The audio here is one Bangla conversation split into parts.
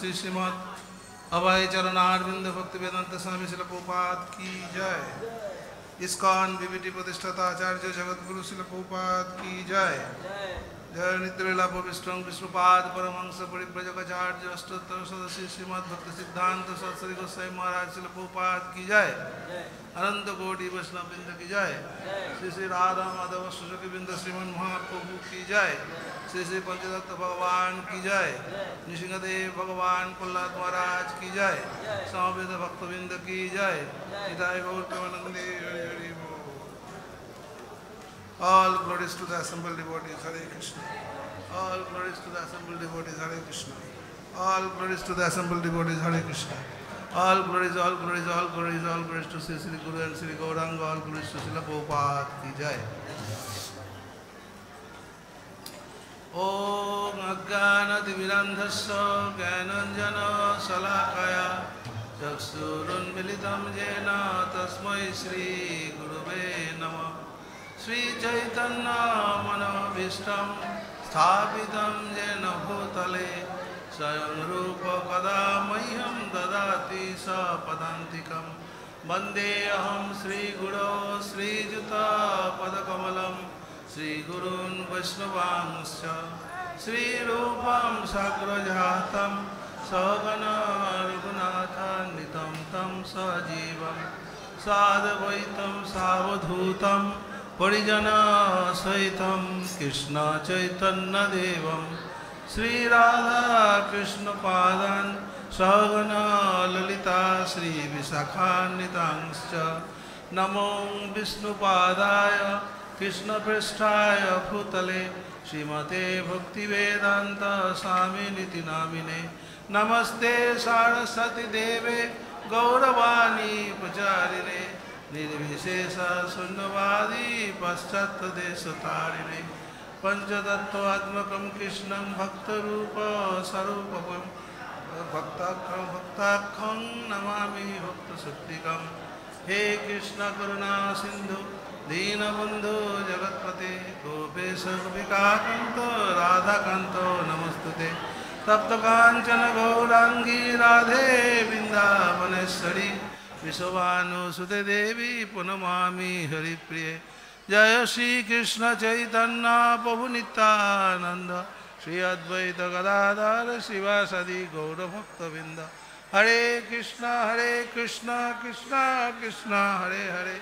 श्री श्रीमद अभय चरणारविंद भक्ति वेदांत स्वामी शिलोपात की जय इसकान बीबीटी प्रतिष्ठाता आचार्य जगत गुरु शिलपोपात की जय जय जयनिद्रलाभविष्णु विष्णुपाद परमंस परिप्रजकाचार्य अष्टोत्तर सदस्य श्रीमद्भक्त सिद्धांत सरस्वती गोसाई महाराज शिल भोपाल की जय अनंत कोटि वैष्णव बिंद की जय श्री श्री राधा माधव सुजुक बिंद श्रीमन महाप्रभु की जय श्री श्री पंचदत्त भगवान की जय नृसिंहदेव भगवान प्रहलाद महाराज की जय समवेद भक्तबिंद की जय हिताय गौर Premanandi कमनंदे All glories to the assembled devotees, Hare Krishna. All glories to the assembled devotees, Hare Krishna. All glories to the assembled devotees, Hare Krishna. All glories, all glories, all glories, all glories to Sri Sri Guru and Sri Gauranga, all glories to Sri Prabhupada Ki Jai. Om Divirandhasya Gyananjana Salakaya अज्ञानतिमिरन्धस्य Militam Jena Tasmai Sri Guru नमः श्रीचैतन्यामनोभीष्टं स्थापितं येन भूतले स्वयं रूपपदा मह्यं ददाति स पदान्तिकं वन्देऽहं श्रीगुरो श्रीयुतापदकमलं श्रीगुरून् वैष्णवांश्च श्रीरूपं साग्रजातं सगना रघुनाथान्वितं तं सजीवं साधवैतं सावधूतम् राधा कृष्ण श्रीराधाकृष्णपादान् सहगना ललिता श्रीविशाखान्वितांश्च नमो विष्णुपादाय कृष्णपृष्ठाय भूतले श्रीमते स्वामी नामिने नमस्ते देवे गौरवाणी प्रचारिणे निर्विशेष शून्यवादी पश्चात देश तारिणे पंचतत्वात्मक कृष्ण भक्त स्वरूप भक्ताखं भक्ताखं नमा भक्तशक्ति हे कृष्ण करुणा सिंधु दीनबंधु जगतपते गोपेश गोपिकांत राधाकांत नमस्तुते तप्त कांचन गौरांगी राधे बिंदावनेश्वरी विश्वानुसुते देवी पुनमामि हरिप्रिय जय श्री कृष्ण चैतन्य प्रभु नित्यानंद श्री अद्वैत गदाधर शिवासदि गौरभक्तबिंद हरे कृष्ण हरे कृष्ण कृष्ण कृष्ण हरे हरे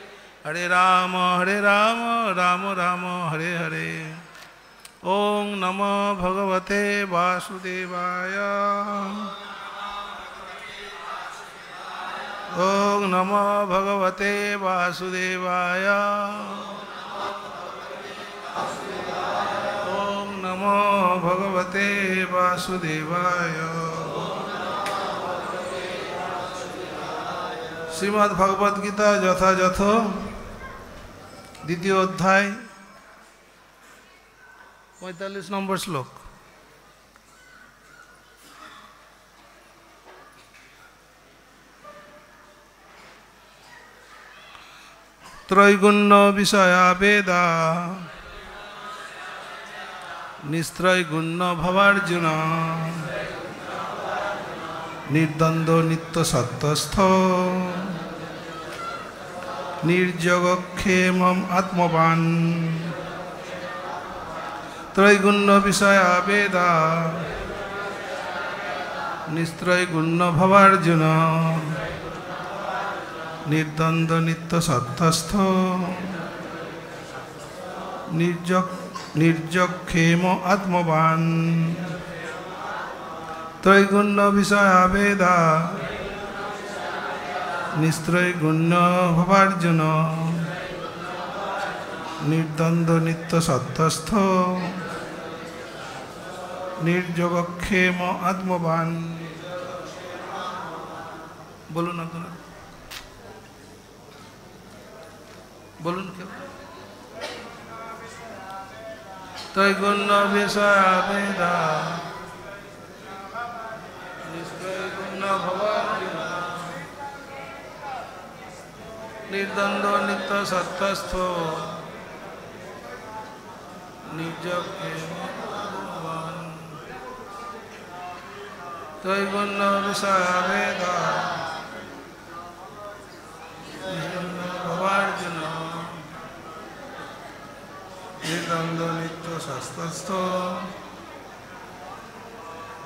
हरे राम हरे राम राम राम हरे हरे ॐ नमो भगवते वासुदेवाय ॐ नमो भगवते वासुदेवाय ॐ नमो भगवते वासुदेवाय গীতা যথাযথ দ্বিতীয় অধ্যায় পঁয়তাল্লিশ নম্বর শ্লোক ত্রৈগুণ্য বিষয়া বেদা নিশ্চয় গুণ্য ভবার্জুন নির্দ্বন্দ্ব নিত্য সত্যস্থ নির্জগক্ষেম আত্মবান ত্রৈগুণ্য বিষয়া বেদা নিশ্চয় গুণ্য ভবার্জুন নির্দ্বন্দ্ব নিত্য সত্যস্থ নির্যক্ষেম আত্মবান ত্রৈগুণ্য বিষয় আবেদা নিস্ত্রৈগুণ্য ভবার্জুন নির্দ্বন্দ্ব নিত্য সত্যস্থ নির্যবক্ষেম আত্মবান বলুন আপনারা बोलूँ क्यों त्रैगुण विषवेदा निष्प्रैगुण भवानुगुणा निर्दंडो नित्य सत्तस्थो निजके भगवान त्रैगुण विषवेदा নির্দ্বন্দ্ব নিত্য শাস্ত্রস্থ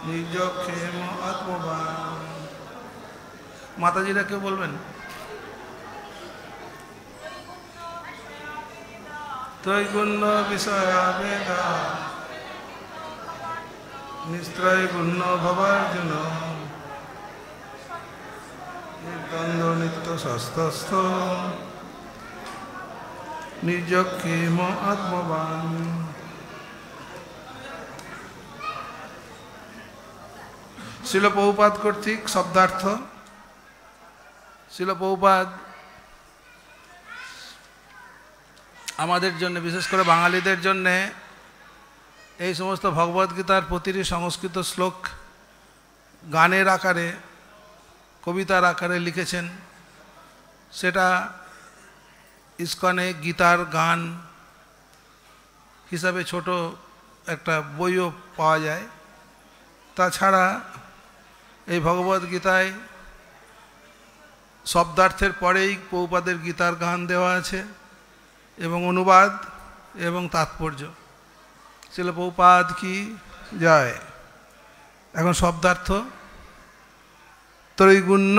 নিজক্ষেম আত্মবান মাতাজিরা কেউ বলবেন ত্রৈগুণ্য নিত্য শাস্ত্রস্থ নির্যক্ষেম আত্মবান শিল বহুপাত কর্তৃক শব্দার্থ শিল বহুপাত আমাদের জন্য বিশেষ করে বাঙালিদের জন্যে এই সমস্ত ভগবদ্গীতার প্রতিটি সংস্কৃত শ্লোক গানের আকারে কবিতার আকারে লিখেছেন সেটা ইস্কনে গীতার গান হিসাবে ছোট একটা বইও পাওয়া যায় তাছাড়া এই ভগবদ গীতায় শব্দার্থের পরেই পৌপাদের গীতার গান দেওয়া আছে এবং অনুবাদ এবং তাৎপর্য ছিল পৌপাদ কি যায় এখন শব্দার্থ ত্রৈগুণ্য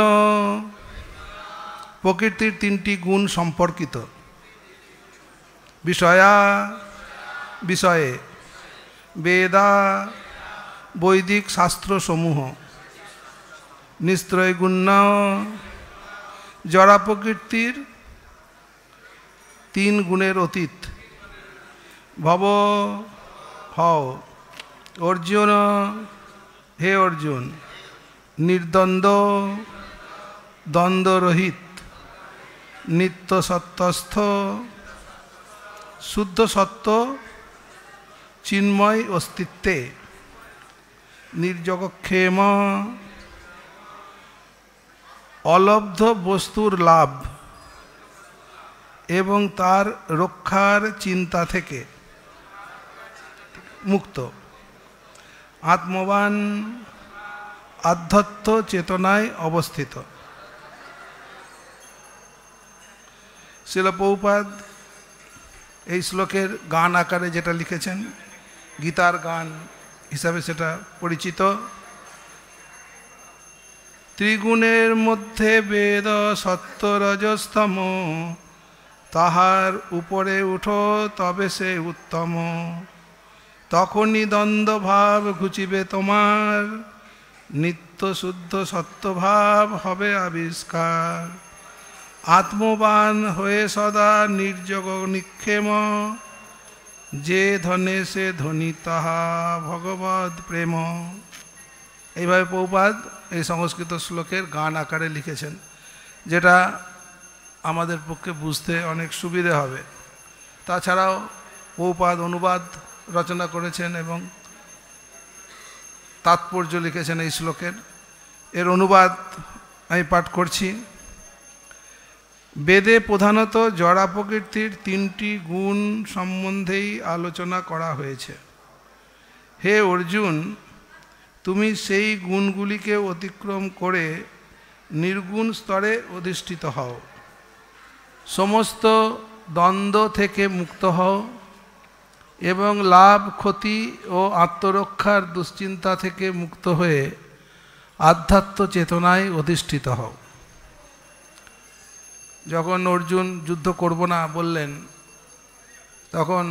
প্রকৃতির তিনটি গুণ সম্পর্কিত বিষয়া বিষয়ে বেদা বৈদিক শাস্ত্রসমূহ নিশ্চয় গুণ্য জরা প্রকৃতির তিন গুণের অতীত ভব হও অর্জুন হে অর্জুন নির্দ্বন্দ্ব দ্বন্দ্বরহিত নিত্য সত্যস্থ শুদ্ধ সত্য চিন্ময় অস্তিত্বে নির্জগক্ষেম অলব্ধ বস্তুর লাভ এবং তার রক্ষার চিন্তা থেকে মুক্ত আত্মবান আধ্যাত্ম চেতনায় অবস্থিত শিলপৌপাদ এই শ্লোকের গান আকারে যেটা লিখেছেন গীতার গান হিসাবে সেটা পরিচিত ত্রিগুণের মধ্যে বেদ সত্য রজস্তম তাহার উপরে উঠো তবে সে উত্তম তখনই দ্বন্দ্বভাব ঘুচিবে তোমার নিত্য শুদ্ধ সত্যভাব হবে আবিষ্কার আত্মবান হয়ে সদা নির্যোগ নিক্ষেম যে ধনে সে ধনী তাহা ভগবত প্রেম এইভাবে পৌপাদ এই সংস্কৃত শ্লোকের গান আকারে লিখেছেন যেটা আমাদের পক্ষে বুঝতে অনেক সুবিধে হবে তাছাড়াও পৌপাদ অনুবাদ রচনা করেছেন এবং তাৎপর্য লিখেছেন এই শ্লোকের এর অনুবাদ আমি পাঠ করছি বেদে প্রধানত জড়া প্রকৃতির তিনটি গুণ সম্বন্ধেই আলোচনা করা হয়েছে হে অর্জুন তুমি সেই গুণগুলিকে অতিক্রম করে নির্গুণ স্তরে অধিষ্ঠিত হও সমস্ত দ্বন্দ্ব থেকে মুক্ত হও এবং লাভ ক্ষতি ও আত্মরক্ষার দুশ্চিন্তা থেকে মুক্ত হয়ে আধ্যাত্ম চেতনায় অধিষ্ঠিত হও যখন অর্জুন যুদ্ধ করব না বললেন তখন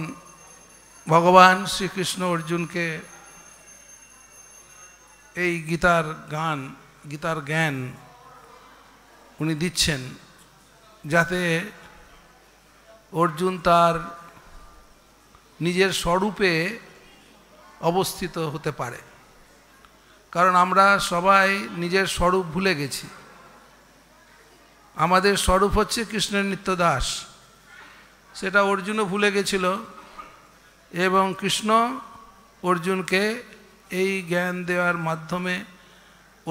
ভগবান শ্রীকৃষ্ণ অর্জুনকে এই গীতার গান গীতার জ্ঞান উনি দিচ্ছেন যাতে অর্জুন তার নিজের স্বরূপে অবস্থিত হতে পারে কারণ আমরা সবাই নিজের স্বরূপ ভুলে গেছি আমাদের স্বরূপ হচ্ছে কৃষ্ণের নিত্য দাস সেটা অর্জুনও ভুলে গেছিল এবং কৃষ্ণ অর্জুনকে এই জ্ঞান দেওয়ার মাধ্যমে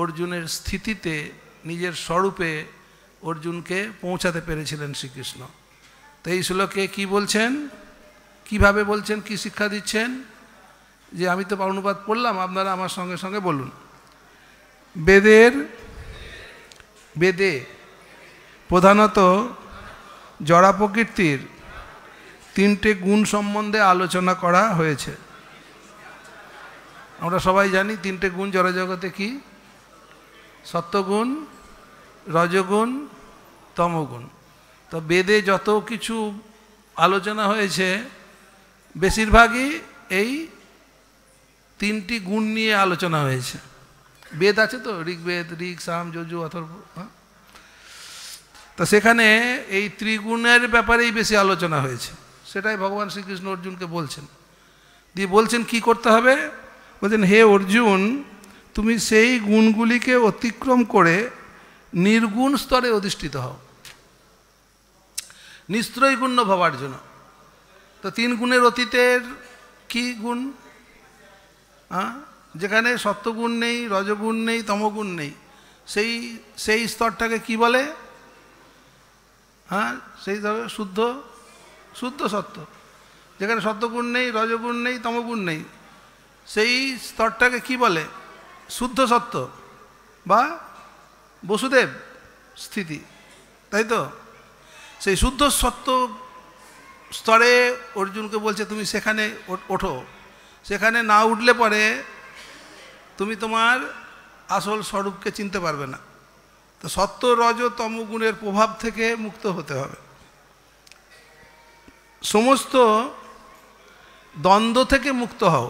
অর্জুনের স্থিতিতে নিজের স্বরূপে অর্জুনকে পৌঁছাতে পেরেছিলেন শ্রীকৃষ্ণ তো এই শ্লোকে কী বলছেন কিভাবে বলছেন কি শিক্ষা দিচ্ছেন যে আমি তো অনুবাদ পড়লাম আপনারা আমার সঙ্গে সঙ্গে বলুন বেদের বেদে প্রধানত জড়া প্রকৃতির তিনটে গুণ সম্বন্ধে আলোচনা করা হয়েছে আমরা সবাই জানি তিনটে গুণ জগতে কি সত্যগুণ রজগুণ তমগুণ তো বেদে যত কিছু আলোচনা হয়েছে বেশিরভাগই এই তিনটি গুণ নিয়ে আলোচনা হয়েছে বেদ আছে তো ঋগ্বেদ ঋক সাম যজু অথর্ব হ্যাঁ তা সেখানে এই ত্রিগুণের ব্যাপারেই বেশি আলোচনা হয়েছে সেটাই ভগবান শ্রীকৃষ্ণ অর্জুনকে বলছেন দিয়ে বলছেন কি করতে হবে বলছেন হে অর্জুন তুমি সেই গুণগুলিকে অতিক্রম করে নির্গুণ স্তরে অধিষ্ঠিত হও গুণ্য ভাবার জন্য তো তিন গুণের অতীতের কি গুণ যেখানে সত্যগুণ নেই রজগুণ নেই তমগুণ নেই সেই সেই স্তরটাকে কি বলে হ্যাঁ সেই ধরো শুদ্ধ শুদ্ধ সত্য যেখানে সত্যগুণ নেই রজগুণ নেই তমগুণ নেই সেই স্তরটাকে কি বলে শুদ্ধ সত্য বা বসুদেব স্থিতি তাই তো সেই শুদ্ধ সত্য স্তরে অর্জুনকে বলছে তুমি সেখানে ওঠো সেখানে না উঠলে পরে তুমি তোমার আসল স্বরূপকে চিনতে পারবে না তো সত্য রজতম গুণের প্রভাব থেকে মুক্ত হতে হবে সমস্ত দ্বন্দ্ব থেকে মুক্ত হও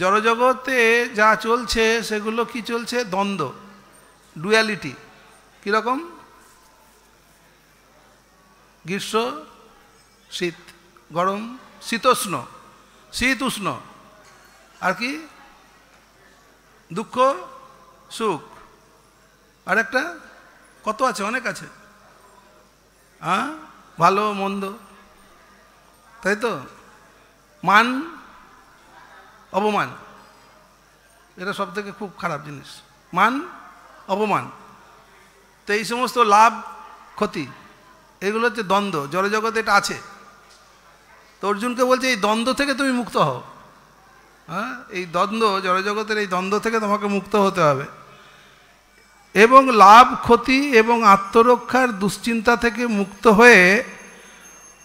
জড়জগতে যা চলছে সেগুলো কি চলছে দ্বন্দ্ব ডুয়ালিটি কীরকম গ্রীষ্ম শীত গরম শীতোষ্ণ শীত উষ্ণ আর কি দুঃখ সুখ আর একটা কত আছে অনেক আছে হ্যাঁ ভালো মন্দ তাই তো মান অবমান এটা সব থেকে খুব খারাপ জিনিস মান অপমান তো এই সমস্ত লাভ ক্ষতি এগুলো হচ্ছে দ্বন্দ্ব জলজগতে এটা আছে তো অর্জুনকে বলছে এই দ্বন্দ্ব থেকে তুমি মুক্ত হও হ্যাঁ এই দ্বন্দ্ব জড়জগতের এই দ্বন্দ্ব থেকে তোমাকে মুক্ত হতে হবে এবং লাভ ক্ষতি এবং আত্মরক্ষার দুশ্চিন্তা থেকে মুক্ত হয়ে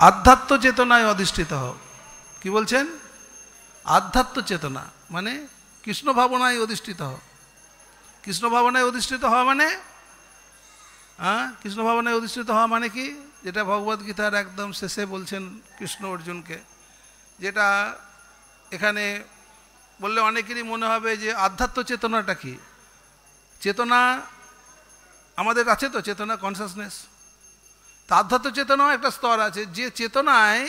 আধ্যাত্ম চেতনায় অধিষ্ঠিত হোক কি বলছেন আধ্যাত্ম চেতনা মানে কৃষ্ণ ভাবনায় অধিষ্ঠিত হোক কৃষ্ণ ভাবনায় অধিষ্ঠিত হওয়া মানে হ্যাঁ কৃষ্ণ ভাবনায় অধিষ্ঠিত হওয়া মানে কি যেটা গীতার একদম শেষে বলছেন কৃষ্ণ অর্জুনকে যেটা এখানে বললে অনেকেরই মনে হবে যে আধ্যাত্ম চেতনাটা কি চেতনা আমাদের আছে তো চেতনা কনসাসনেস তা আধ্যাত্ম চেতনাও একটা স্তর আছে যে চেতনায়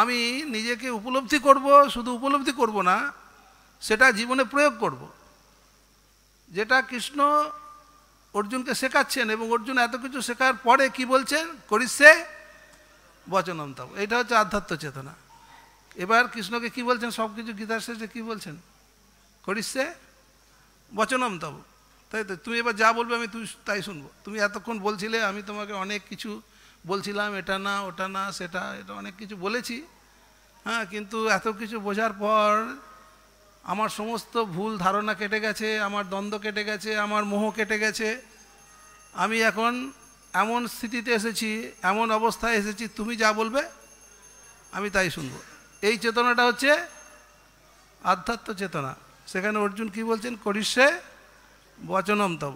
আমি নিজেকে উপলব্ধি করব শুধু উপলব্ধি করব না সেটা জীবনে প্রয়োগ করব যেটা কৃষ্ণ অর্জুনকে শেখাচ্ছেন এবং অর্জুন এত কিছু শেখার পরে কি বলছেন করিসে সে বচনন্তব এটা হচ্ছে আধ্যাত্ম চেতনা এবার কৃষ্ণকে কি বলছেন সব কিছু গীতার শেষে কী বলছেন করিসে সে বচনন্তব তাই তো তুমি এবার যা বলবে আমি তুমি তাই শুনবো তুমি এতক্ষণ বলছিলে আমি তোমাকে অনেক কিছু বলছিলাম এটা না ওটা না সেটা এটা অনেক কিছু বলেছি হ্যাঁ কিন্তু এত কিছু বোঝার পর আমার সমস্ত ভুল ধারণা কেটে গেছে আমার দ্বন্দ্ব কেটে গেছে আমার মোহ কেটে গেছে আমি এখন এমন স্থিতিতে এসেছি এমন অবস্থায় এসেছি তুমি যা বলবে আমি তাই শুনবো এই চেতনাটা হচ্ছে আধ্যাত্ম চেতনা সেখানে অর্জুন কি বলছেন করিষ্যে বচনম তব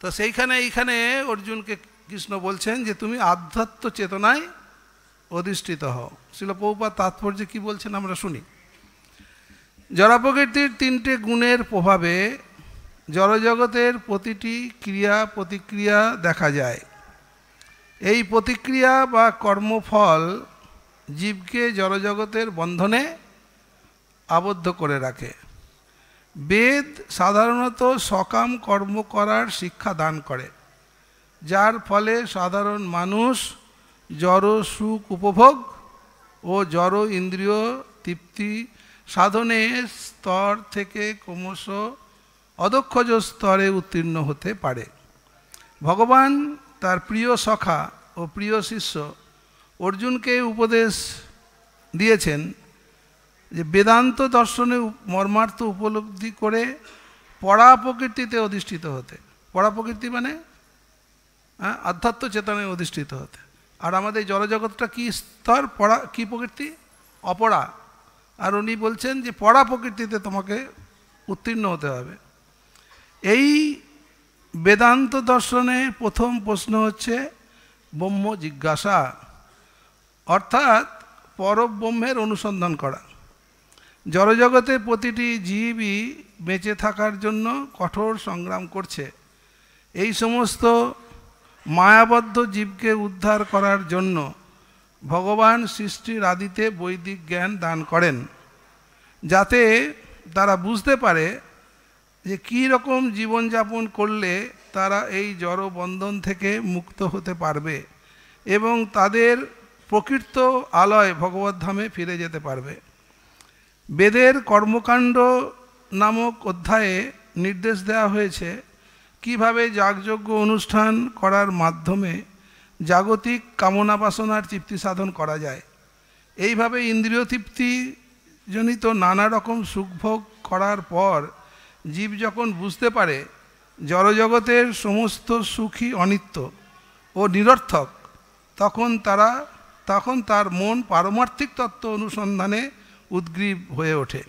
তো সেইখানে এইখানে অর্জুনকে কৃষ্ণ বলছেন যে তুমি আধ্যাত্ম চেতনায় অধিষ্ঠিত হও শিলপৌপার তাৎপর্য কি বলছেন আমরা শুনি জড়া প্রকৃতির তিনটে গুণের প্রভাবে জড়জগতের প্রতিটি ক্রিয়া প্রতিক্রিয়া দেখা যায় এই প্রতিক্রিয়া বা কর্মফল জীবকে জড়জগতের বন্ধনে আবদ্ধ করে রাখে বেদ সাধারণত সকাম কর্ম করার শিক্ষা দান করে যার ফলে সাধারণ মানুষ জড় সুখ উপভোগ ও জড় ইন্দ্রিয় তৃপ্তি সাধনে স্তর থেকে ক্রমশ অদক্ষজ স্তরে উত্তীর্ণ হতে পারে ভগবান তার প্রিয় সখা ও প্রিয় শিষ্য অর্জুনকে উপদেশ দিয়েছেন যে বেদান্ত দর্শনে মর্মার্থ উপলব্ধি করে পড়া প্রকৃতিতে অধিষ্ঠিত হতে পড়া প্রকৃতি মানে হ্যাঁ আধ্যাত্ম চেতনায় অধিষ্ঠিত হতে আর আমাদের জলজগতটা কী স্তর পড়া কী প্রকৃতি অপরা আর উনি বলছেন যে পড়া প্রকৃতিতে তোমাকে উত্তীর্ণ হতে হবে এই বেদান্ত দর্শনে প্রথম প্রশ্ন হচ্ছে ব্রহ্ম জিজ্ঞাসা অর্থাৎ পরব্রহ্মের অনুসন্ধান করা জড়জগতে প্রতিটি জীবই বেঁচে থাকার জন্য কঠোর সংগ্রাম করছে এই সমস্ত মায়াবদ্ধ জীবকে উদ্ধার করার জন্য ভগবান সৃষ্টির আদিতে বৈদিক জ্ঞান দান করেন যাতে তারা বুঝতে পারে যে কী রকম জীবনযাপন করলে তারা এই জড় বন্ধন থেকে মুক্ত হতে পারবে এবং তাদের প্রকৃত আলয় ভগবদ্ধামে ফিরে যেতে পারবে বেদের কর্মকাণ্ড নামক অধ্যায়ে নির্দেশ দেওয়া হয়েছে কিভাবে যাগযজ্ঞ অনুষ্ঠান করার মাধ্যমে জাগতিক কামনা বাসনার তৃপ্তি সাধন করা যায় এইভাবে ইন্দ্রিয় তৃপ্তিজনিত নানা রকম সুখভোগ করার পর জীব যখন বুঝতে পারে জড়জগতের সমস্ত সুখী অনিত্য ও নিরর্থক তখন তারা তখন তার মন পারমার্থিক তত্ত্ব অনুসন্ধানে উদ্গ্রীব হয়ে ওঠে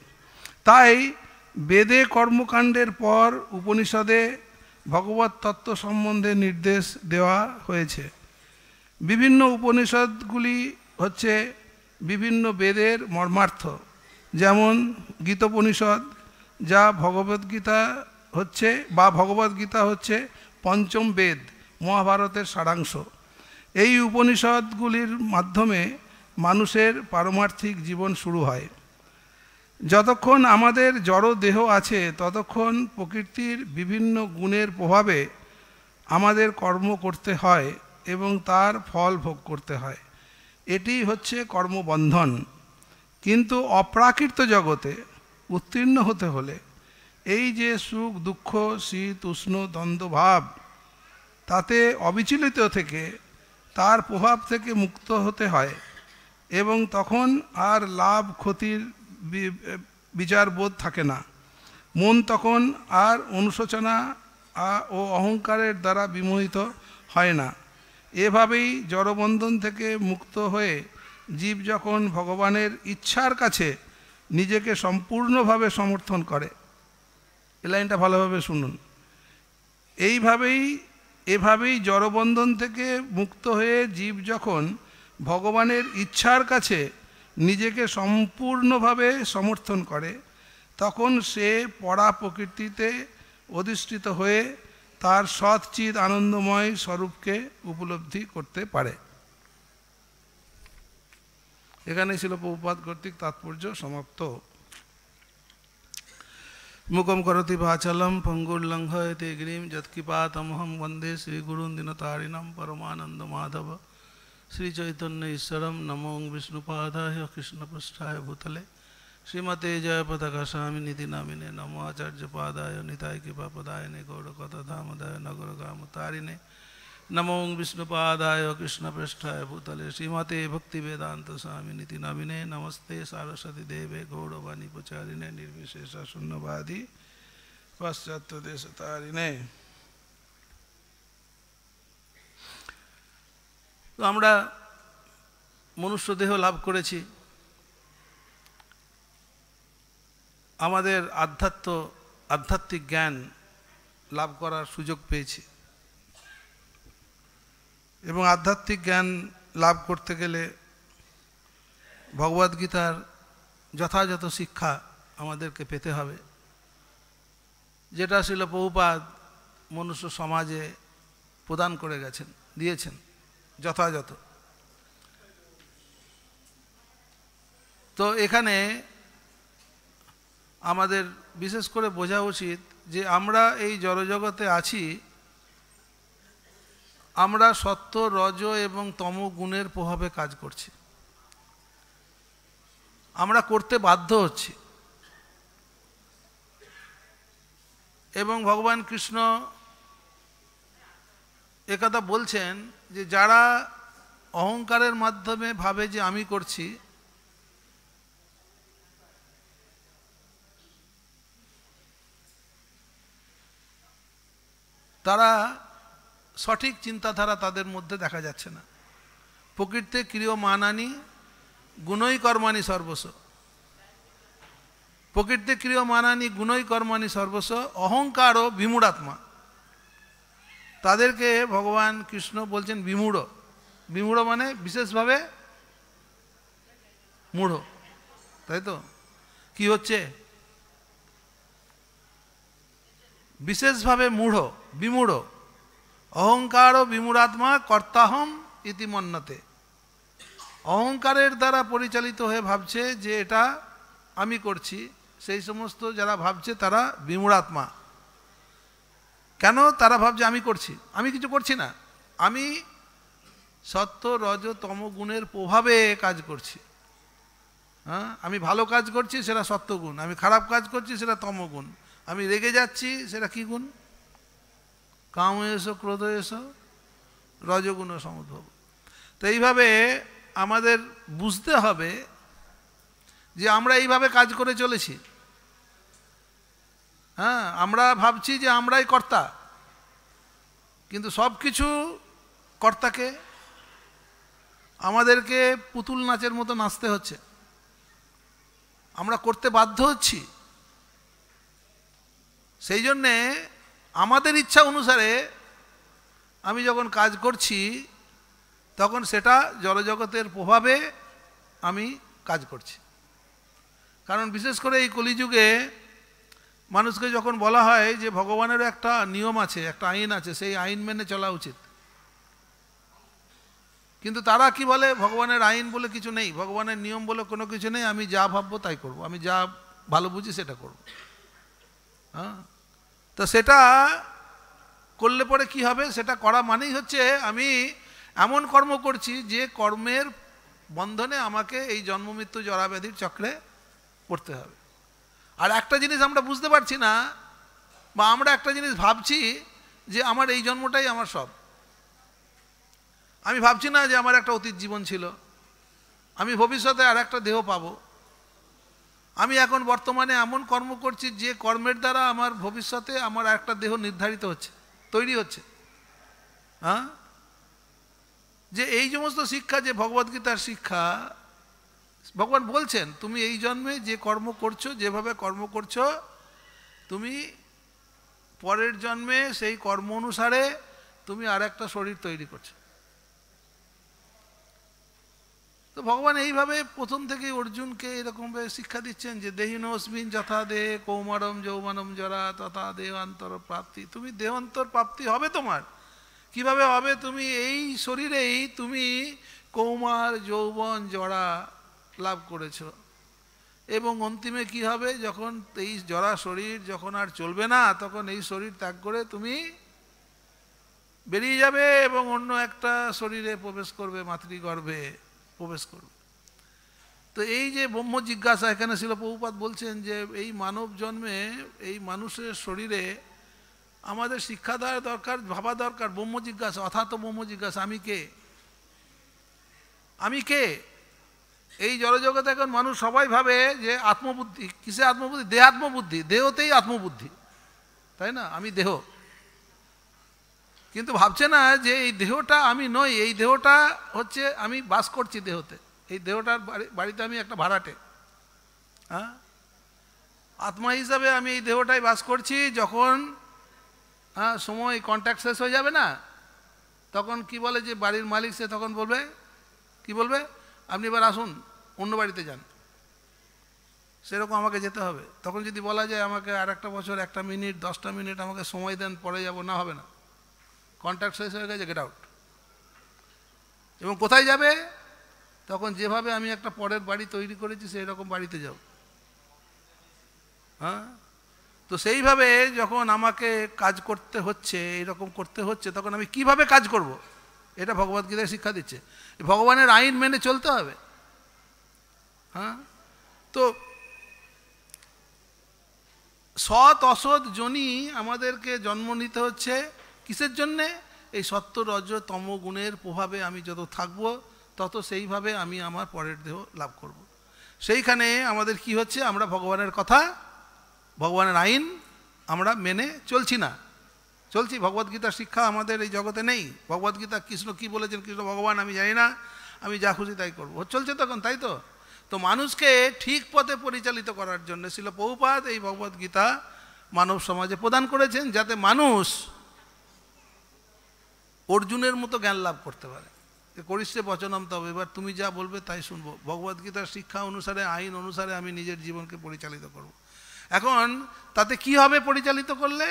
তাই বেদে কর্মকাণ্ডের পর উপনিষদে ভগবত তত্ত্ব সম্বন্ধে নির্দেশ দেওয়া হয়েছে বিভিন্ন উপনিষদগুলি হচ্ছে বিভিন্ন বেদের মর্মার্থ যেমন গীতোপনিষদ যা ভগবদ্গীতা হচ্ছে বা ভগবদ্গীতা হচ্ছে পঞ্চম বেদ মহাভারতের সারাংশ এই উপনিষদগুলির মাধ্যমে মানুষের পারমার্থিক জীবন শুরু হয় যতক্ষণ আমাদের জড় দেহ আছে ততক্ষণ প্রকৃতির বিভিন্ন গুণের প্রভাবে আমাদের কর্ম করতে হয় এবং তার ফল ভোগ করতে হয় এটি হচ্ছে কর্মবন্ধন কিন্তু অপ্রাকৃত জগতে উত্তীর্ণ হতে হলে এই যে সুখ দুঃখ শীত উষ্ণ দ্বন্দ্বভাব তাতে অবিচলিত থেকে তার প্রভাব থেকে মুক্ত হতে হয় এবং তখন আর লাভ ক্ষতির বিচারবোধ থাকে না মন তখন আর অনুশোচনা ও অহংকারের দ্বারা বিমোহিত হয় না এভাবেই জড়বন্ধন থেকে মুক্ত হয়ে জীব যখন ভগবানের ইচ্ছার কাছে নিজেকে সম্পূর্ণভাবে সমর্থন করে এ লাইনটা ভালোভাবে শুনুন এইভাবেই এভাবেই জড়বন্ধন থেকে মুক্ত হয়ে জীব যখন ভগবানের ইচ্ছার কাছে নিজেকে সম্পূর্ণভাবে সমর্থন করে তখন সে পড়া প্রকৃতিতে অধিষ্ঠিত হয়ে তার সৎচিত আনন্দময় স্বরূপকে উপলব্ধি করতে পারে এখানে ছিল প্রভুপাত কর্তৃক তাৎপর্য সমাপ্ত মুখম করতি ভাচলম পঙ্গুর্লঙ্ঘয়তে গিরিম যৎকৃপাতমহম বন্দে শ্রীগুরুন পরমানন্দ মাধব श्री चैतन्य ईश्वरम नमो विष्णुपादाय कृष्णपृष्ठाय भूतले श्रीमते जय पथकसामी निधि नामिने नमो आचार्य पादाय निताय कृपा पदाय ने गौरकथामदाय नगर काम तारिणे नमो विष्णुपादाय कृष्णपृष्ठाय भूतले श्रीमते भक्ति वेदांत स्वामी निति नामिने नमस्ते सारस्वती देवे गौरवाणी प्रचारिणे निर्विशेष शून्यवादी पाश्चात्य देश तारिणे তো আমরা মনুষ্য দেহ লাভ করেছি আমাদের আধ্যাত্ম আধ্যাত্মিক জ্ঞান লাভ করার সুযোগ পেয়েছি এবং আধ্যাত্মিক জ্ঞান লাভ করতে গেলে ভগবদ্গীতার যথাযথ শিক্ষা আমাদেরকে পেতে হবে যেটা ছিল বহুপাত মনুষ্য সমাজে প্রদান করে গেছেন দিয়েছেন যথাযথ তো এখানে আমাদের বিশেষ করে বোঝা উচিত যে আমরা এই জড়জগতে আছি আমরা সত্য রজ এবং তম গুণের প্রভাবে কাজ করছি আমরা করতে বাধ্য হচ্ছি এবং ভগবান কৃষ্ণ একথা বলছেন যে যারা অহংকারের মাধ্যমে ভাবে যে আমি করছি তারা সঠিক চিন্তাধারা তাদের মধ্যে দেখা যাচ্ছে না প্রকৃতিতে ক্রিয় মানানি গুণই কর্মানি সর্বস্ব প্রকৃতিতে ক্রিয় মানানি গুণই কর্মানি সর্বস্ব অহংকার ও বিমূড়াত্মা তাদেরকে ভগবান কৃষ্ণ বলছেন বিমূঢ় বিমূঢ় মানে বিশেষভাবে মূঢ় তাই তো কি হচ্ছে বিশেষভাবে মূঢ় বিমূঢ় অহংকার ও বিমূঢ়াত্মা কর্তাহম ইতিমন্নতে অহংকারের দ্বারা পরিচালিত হয়ে ভাবছে যে এটা আমি করছি সেই সমস্ত যারা ভাবছে তারা বিমূড়াত্মা কেন তারা ভাবছে আমি করছি আমি কিছু করছি না আমি সত্য রজ তম গুণের প্রভাবে কাজ করছি হ্যাঁ আমি ভালো কাজ করছি সেটা সত্যগুণ আমি খারাপ কাজ করছি সেটা তমগুণ আমি রেগে যাচ্ছি সেটা কি গুণ কাম এসো ক্রোধ এসো রজগুণ ও সমুদ্ভব তো এইভাবে আমাদের বুঝতে হবে যে আমরা এইভাবে কাজ করে চলেছি হ্যাঁ আমরা ভাবছি যে আমরাই কর্তা কিন্তু সব কিছু কর্তাকে আমাদেরকে পুতুল নাচের মতো নাচতে হচ্ছে আমরা করতে বাধ্য হচ্ছি সেই জন্যে আমাদের ইচ্ছা অনুসারে আমি যখন কাজ করছি তখন সেটা জলজগতের প্রভাবে আমি কাজ করছি কারণ বিশেষ করে এই কলিযুগে মানুষকে যখন বলা হয় যে ভগবানেরও একটা নিয়ম আছে একটা আইন আছে সেই আইন মেনে চলা উচিত কিন্তু তারা কি বলে ভগবানের আইন বলে কিছু নেই ভগবানের নিয়ম বলে কোনো কিছু নেই আমি যা ভাববো তাই করব আমি যা ভালো বুঝি সেটা করব হ্যাঁ তো সেটা করলে পরে কি হবে সেটা করা মানেই হচ্ছে আমি এমন কর্ম করছি যে কর্মের বন্ধনে আমাকে এই জন্ম মৃত্যু জরাব্যাধির চক্রে পড়তে হবে আর একটা জিনিস আমরা বুঝতে পারছি না বা আমরা একটা জিনিস ভাবছি যে আমার এই জন্মটাই আমার সব আমি ভাবছি না যে আমার একটা অতীত জীবন ছিল আমি ভবিষ্যতে আর একটা দেহ পাব আমি এখন বর্তমানে এমন কর্ম করছি যে কর্মের দ্বারা আমার ভবিষ্যতে আমার একটা দেহ নির্ধারিত হচ্ছে তৈরি হচ্ছে হ্যাঁ যে এই সমস্ত শিক্ষা যে ভগবদ্গীতার শিক্ষা ভগবান বলছেন তুমি এই জন্মে যে কর্ম করছো যেভাবে কর্ম করছো তুমি পরের জন্মে সেই কর্ম অনুসারে তুমি আর একটা শরীর তৈরি করছো তো ভগবান এইভাবে প্রথম থেকে অর্জুনকে এরকমভাবে শিক্ষা দিচ্ছেন যে দেহিনস্মিন যথা দেহ কৌমারম যৌমানম জরা তথা দেহান্তর প্রাপ্তি তুমি দেহান্তর প্রাপ্তি হবে তোমার কিভাবে হবে তুমি এই শরীরেই তুমি কৌমার যৌবন জরা লাভ করেছ এবং অন্তিমে কি হবে যখন এই জরা শরীর যখন আর চলবে না তখন এই শরীর ত্যাগ করে তুমি বেরিয়ে যাবে এবং অন্য একটা শরীরে প্রবেশ করবে মাতৃগর্ভে প্রবেশ করবে তো এই যে ব্রহ্ম জিজ্ঞাসা এখানে ছিল প্রভুপাত বলছেন যে এই মানব জন্মে এই মানুষের শরীরে আমাদের শিক্ষা দেওয়ার দরকার ভাবা দরকার ব্রহ্ম জিজ্ঞাসা অথাত ব্রহ্ম জিজ্ঞাসা আমি কে আমি কে এই জড়জগতে এখন মানুষ সবাই ভাবে যে আত্মবুদ্ধি কিসে আত্মবুদ্ধি দেহ আত্মবুদ্ধি দেহতেই আত্মবুদ্ধি তাই না আমি দেহ কিন্তু ভাবছে না যে এই দেহটা আমি নই এই দেহটা হচ্ছে আমি বাস করছি দেহতে এই দেহটার বাড়িতে আমি একটা ভাড়াটে হ্যাঁ আত্মা হিসাবে আমি এই দেহটাই বাস করছি যখন হ্যাঁ সময় কন্ট্যাক্ট শেষ হয়ে যাবে না তখন কি বলে যে বাড়ির মালিক সে তখন বলবে কি বলবে আপনি এবার আসুন অন্য বাড়িতে যান সেরকম আমাকে যেতে হবে তখন যদি বলা যায় আমাকে আর একটা বছর একটা মিনিট দশটা মিনিট আমাকে সময় দেন পরে যাব না হবে না কন্ট্যাক্ট শেষ হয়ে গেছে গেট আউট এবং কোথায় যাবে তখন যেভাবে আমি একটা পরের বাড়ি তৈরি করেছি সেই রকম বাড়িতে যাও হ্যাঁ তো সেইভাবে যখন আমাকে কাজ করতে হচ্ছে এরকম করতে হচ্ছে তখন আমি কিভাবে কাজ করব। এটা গীতায় শিক্ষা দিচ্ছে ভগবানের আইন মেনে চলতে হবে হ্যাঁ তো সৎ অসৎ জনি আমাদেরকে জন্ম নিতে হচ্ছে কিসের জন্যে এই সত্য রজ তম গুণের প্রভাবে আমি যত থাকব তত সেইভাবে আমি আমার পরের দেহ লাভ করব। সেইখানে আমাদের কি হচ্ছে আমরা ভগবানের কথা ভগবানের আইন আমরা মেনে চলছি না চলছি ভগবদ্গীতার শিক্ষা আমাদের এই জগতে নেই ভগবদ্গীতা কৃষ্ণ কি বলেছেন কৃষ্ণ ভগবান আমি জানি না আমি যা খুশি তাই করবো চলছে তখন তাই তো তো মানুষকে ঠিক পথে পরিচালিত করার জন্য ছিল পৌপাত এই ভগবদ্গীতা মানব সমাজে প্রদান করেছেন যাতে মানুষ অর্জুনের মতো জ্ঞান লাভ করতে পারে করিষ্ঠে বচনম তবে এবার তুমি যা বলবে তাই শুনবো ভগবদ্গীতার শিক্ষা অনুসারে আইন অনুসারে আমি নিজের জীবনকে পরিচালিত করব। এখন তাতে কি হবে পরিচালিত করলে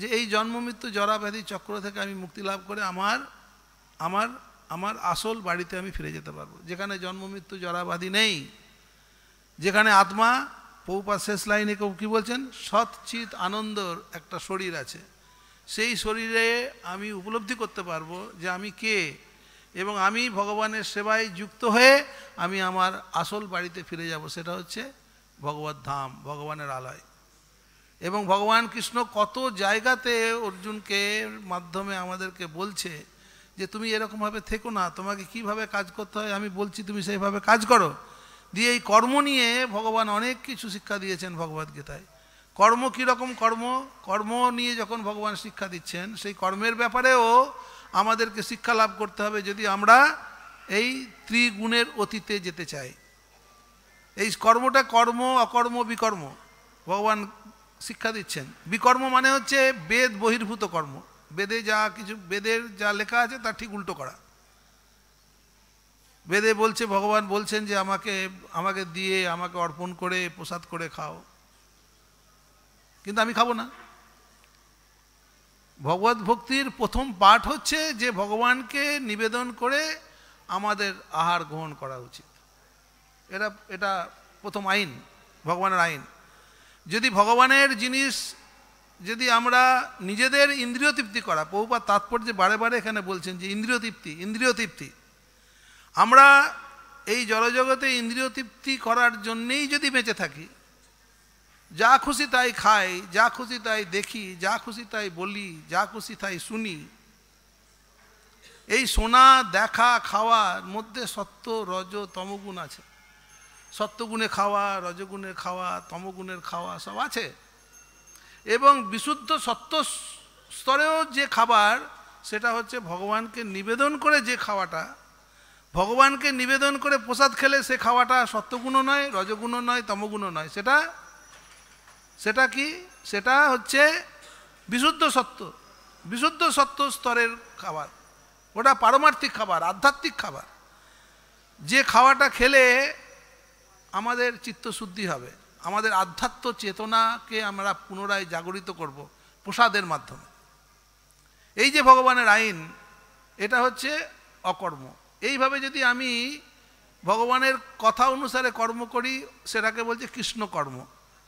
যে এই জন্ম মৃত্যু জরাব্যাধি চক্র থেকে আমি মুক্তি লাভ করে আমার আমার আমার আসল বাড়িতে আমি ফিরে যেতে পারবো যেখানে জন্মমৃত্যু জরাব্যাধি নেই যেখানে আত্মা পৌপা শেষ লাইনে কেউ কী বলছেন সৎচিত আনন্দর একটা শরীর আছে সেই শরীরে আমি উপলব্ধি করতে পারবো যে আমি কে এবং আমি ভগবানের সেবায় যুক্ত হয়ে আমি আমার আসল বাড়িতে ফিরে যাব সেটা হচ্ছে ভগবত ধাম ভগবানের আলয় এবং ভগবান কৃষ্ণ কত জায়গাতে অর্জুনকে মাধ্যমে আমাদেরকে বলছে যে তুমি এরকমভাবে থেকো না তোমাকে কিভাবে কাজ করতে হয় আমি বলছি তুমি সেইভাবে কাজ করো দিয়ে এই কর্ম নিয়ে ভগবান অনেক কিছু শিক্ষা দিয়েছেন ভগবদ্গীতায় কর্ম কীরকম কর্ম কর্ম নিয়ে যখন ভগবান শিক্ষা দিচ্ছেন সেই কর্মের ব্যাপারেও আমাদেরকে শিক্ষা লাভ করতে হবে যদি আমরা এই ত্রিগুণের অতীতে যেতে চাই এই কর্মটা কর্ম অকর্ম বিকর্ম ভগবান শিক্ষা দিচ্ছেন বিকর্ম মানে হচ্ছে বেদ বহির্ভূত কর্ম বেদে যা কিছু বেদের যা লেখা আছে তার ঠিক উল্টো করা বেদে বলছে ভগবান বলছেন যে আমাকে আমাকে দিয়ে আমাকে অর্পণ করে প্রসাদ করে খাও কিন্তু আমি খাবো না ভগবত ভক্তির প্রথম পাঠ হচ্ছে যে ভগবানকে নিবেদন করে আমাদের আহার গ্রহণ করা উচিত এটা এটা প্রথম আইন ভগবানের আইন যদি ভগবানের জিনিস যদি আমরা নিজেদের ইন্দ্রিয় তৃপ্তি করা বহুবার তাৎপর্যে বারে বারে এখানে বলছেন যে ইন্দ্রিয় তৃপ্তি ইন্দ্রিয় তৃপ্তি আমরা এই জলজগতে ইন্দ্রিয় তৃপ্তি করার জন্যেই যদি বেঁচে থাকি যা খুশি তাই খাই যা খুশি তাই দেখি যা খুশি তাই বলি যা খুশি তাই শুনি এই শোনা দেখা খাওয়ার মধ্যে সত্য রজ তমগুণ আছে সত্যগুণে খাওয়া রজগুণের খাওয়া তমগুণের খাওয়া সব আছে এবং বিশুদ্ধ সত্য স্তরেও যে খাবার সেটা হচ্ছে ভগবানকে নিবেদন করে যে খাওয়াটা ভগবানকে নিবেদন করে প্রসাদ খেলে সে খাওয়াটা সত্যগুণও নয় রজগুণও নয় তমগুণও নয় সেটা সেটা কি সেটা হচ্ছে বিশুদ্ধ সত্য বিশুদ্ধ সত্য স্তরের খাবার ওটা পারমার্থিক খাবার আধ্যাত্মিক খাবার যে খাওয়াটা খেলে আমাদের চিত্তশুদ্ধি হবে আমাদের আধ্যাত্ম চেতনাকে আমরা পুনরায় জাগরিত করব প্রসাদের মাধ্যমে এই যে ভগবানের আইন এটা হচ্ছে অকর্ম এইভাবে যদি আমি ভগবানের কথা অনুসারে কর্ম করি সেটাকে বলছে কৃষ্ণ কর্ম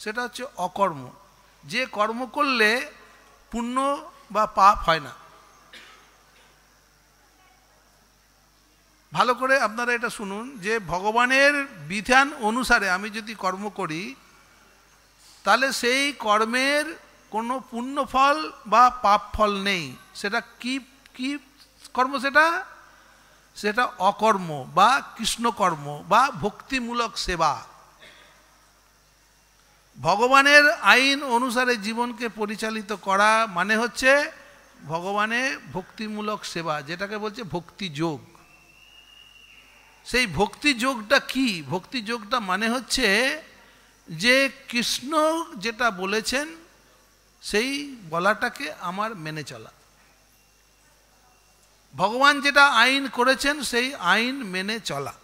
সেটা হচ্ছে অকর্ম যে কর্ম করলে পুণ্য বা পাপ হয় না ভালো করে আপনারা এটা শুনুন যে ভগবানের বিধান অনুসারে আমি যদি কর্ম করি তাহলে সেই কর্মের কোনো পুণ্য ফল বা পাপ ফল নেই সেটা কি কি কর্ম সেটা সেটা অকর্ম বা কৃষ্ণকর্ম বা ভক্তিমূলক সেবা ভগবানের আইন অনুসারে জীবনকে পরিচালিত করা মানে হচ্ছে ভগবানের ভক্তিমূলক সেবা যেটাকে বলছে ভক্তিযোগ সেই ভক্তিযোগটা কি ভক্তিযোগটা মানে হচ্ছে যে কৃষ্ণ যেটা বলেছেন সেই বলাটাকে আমার মেনে চলা ভগবান যেটা আইন করেছেন সেই আইন মেনে চলা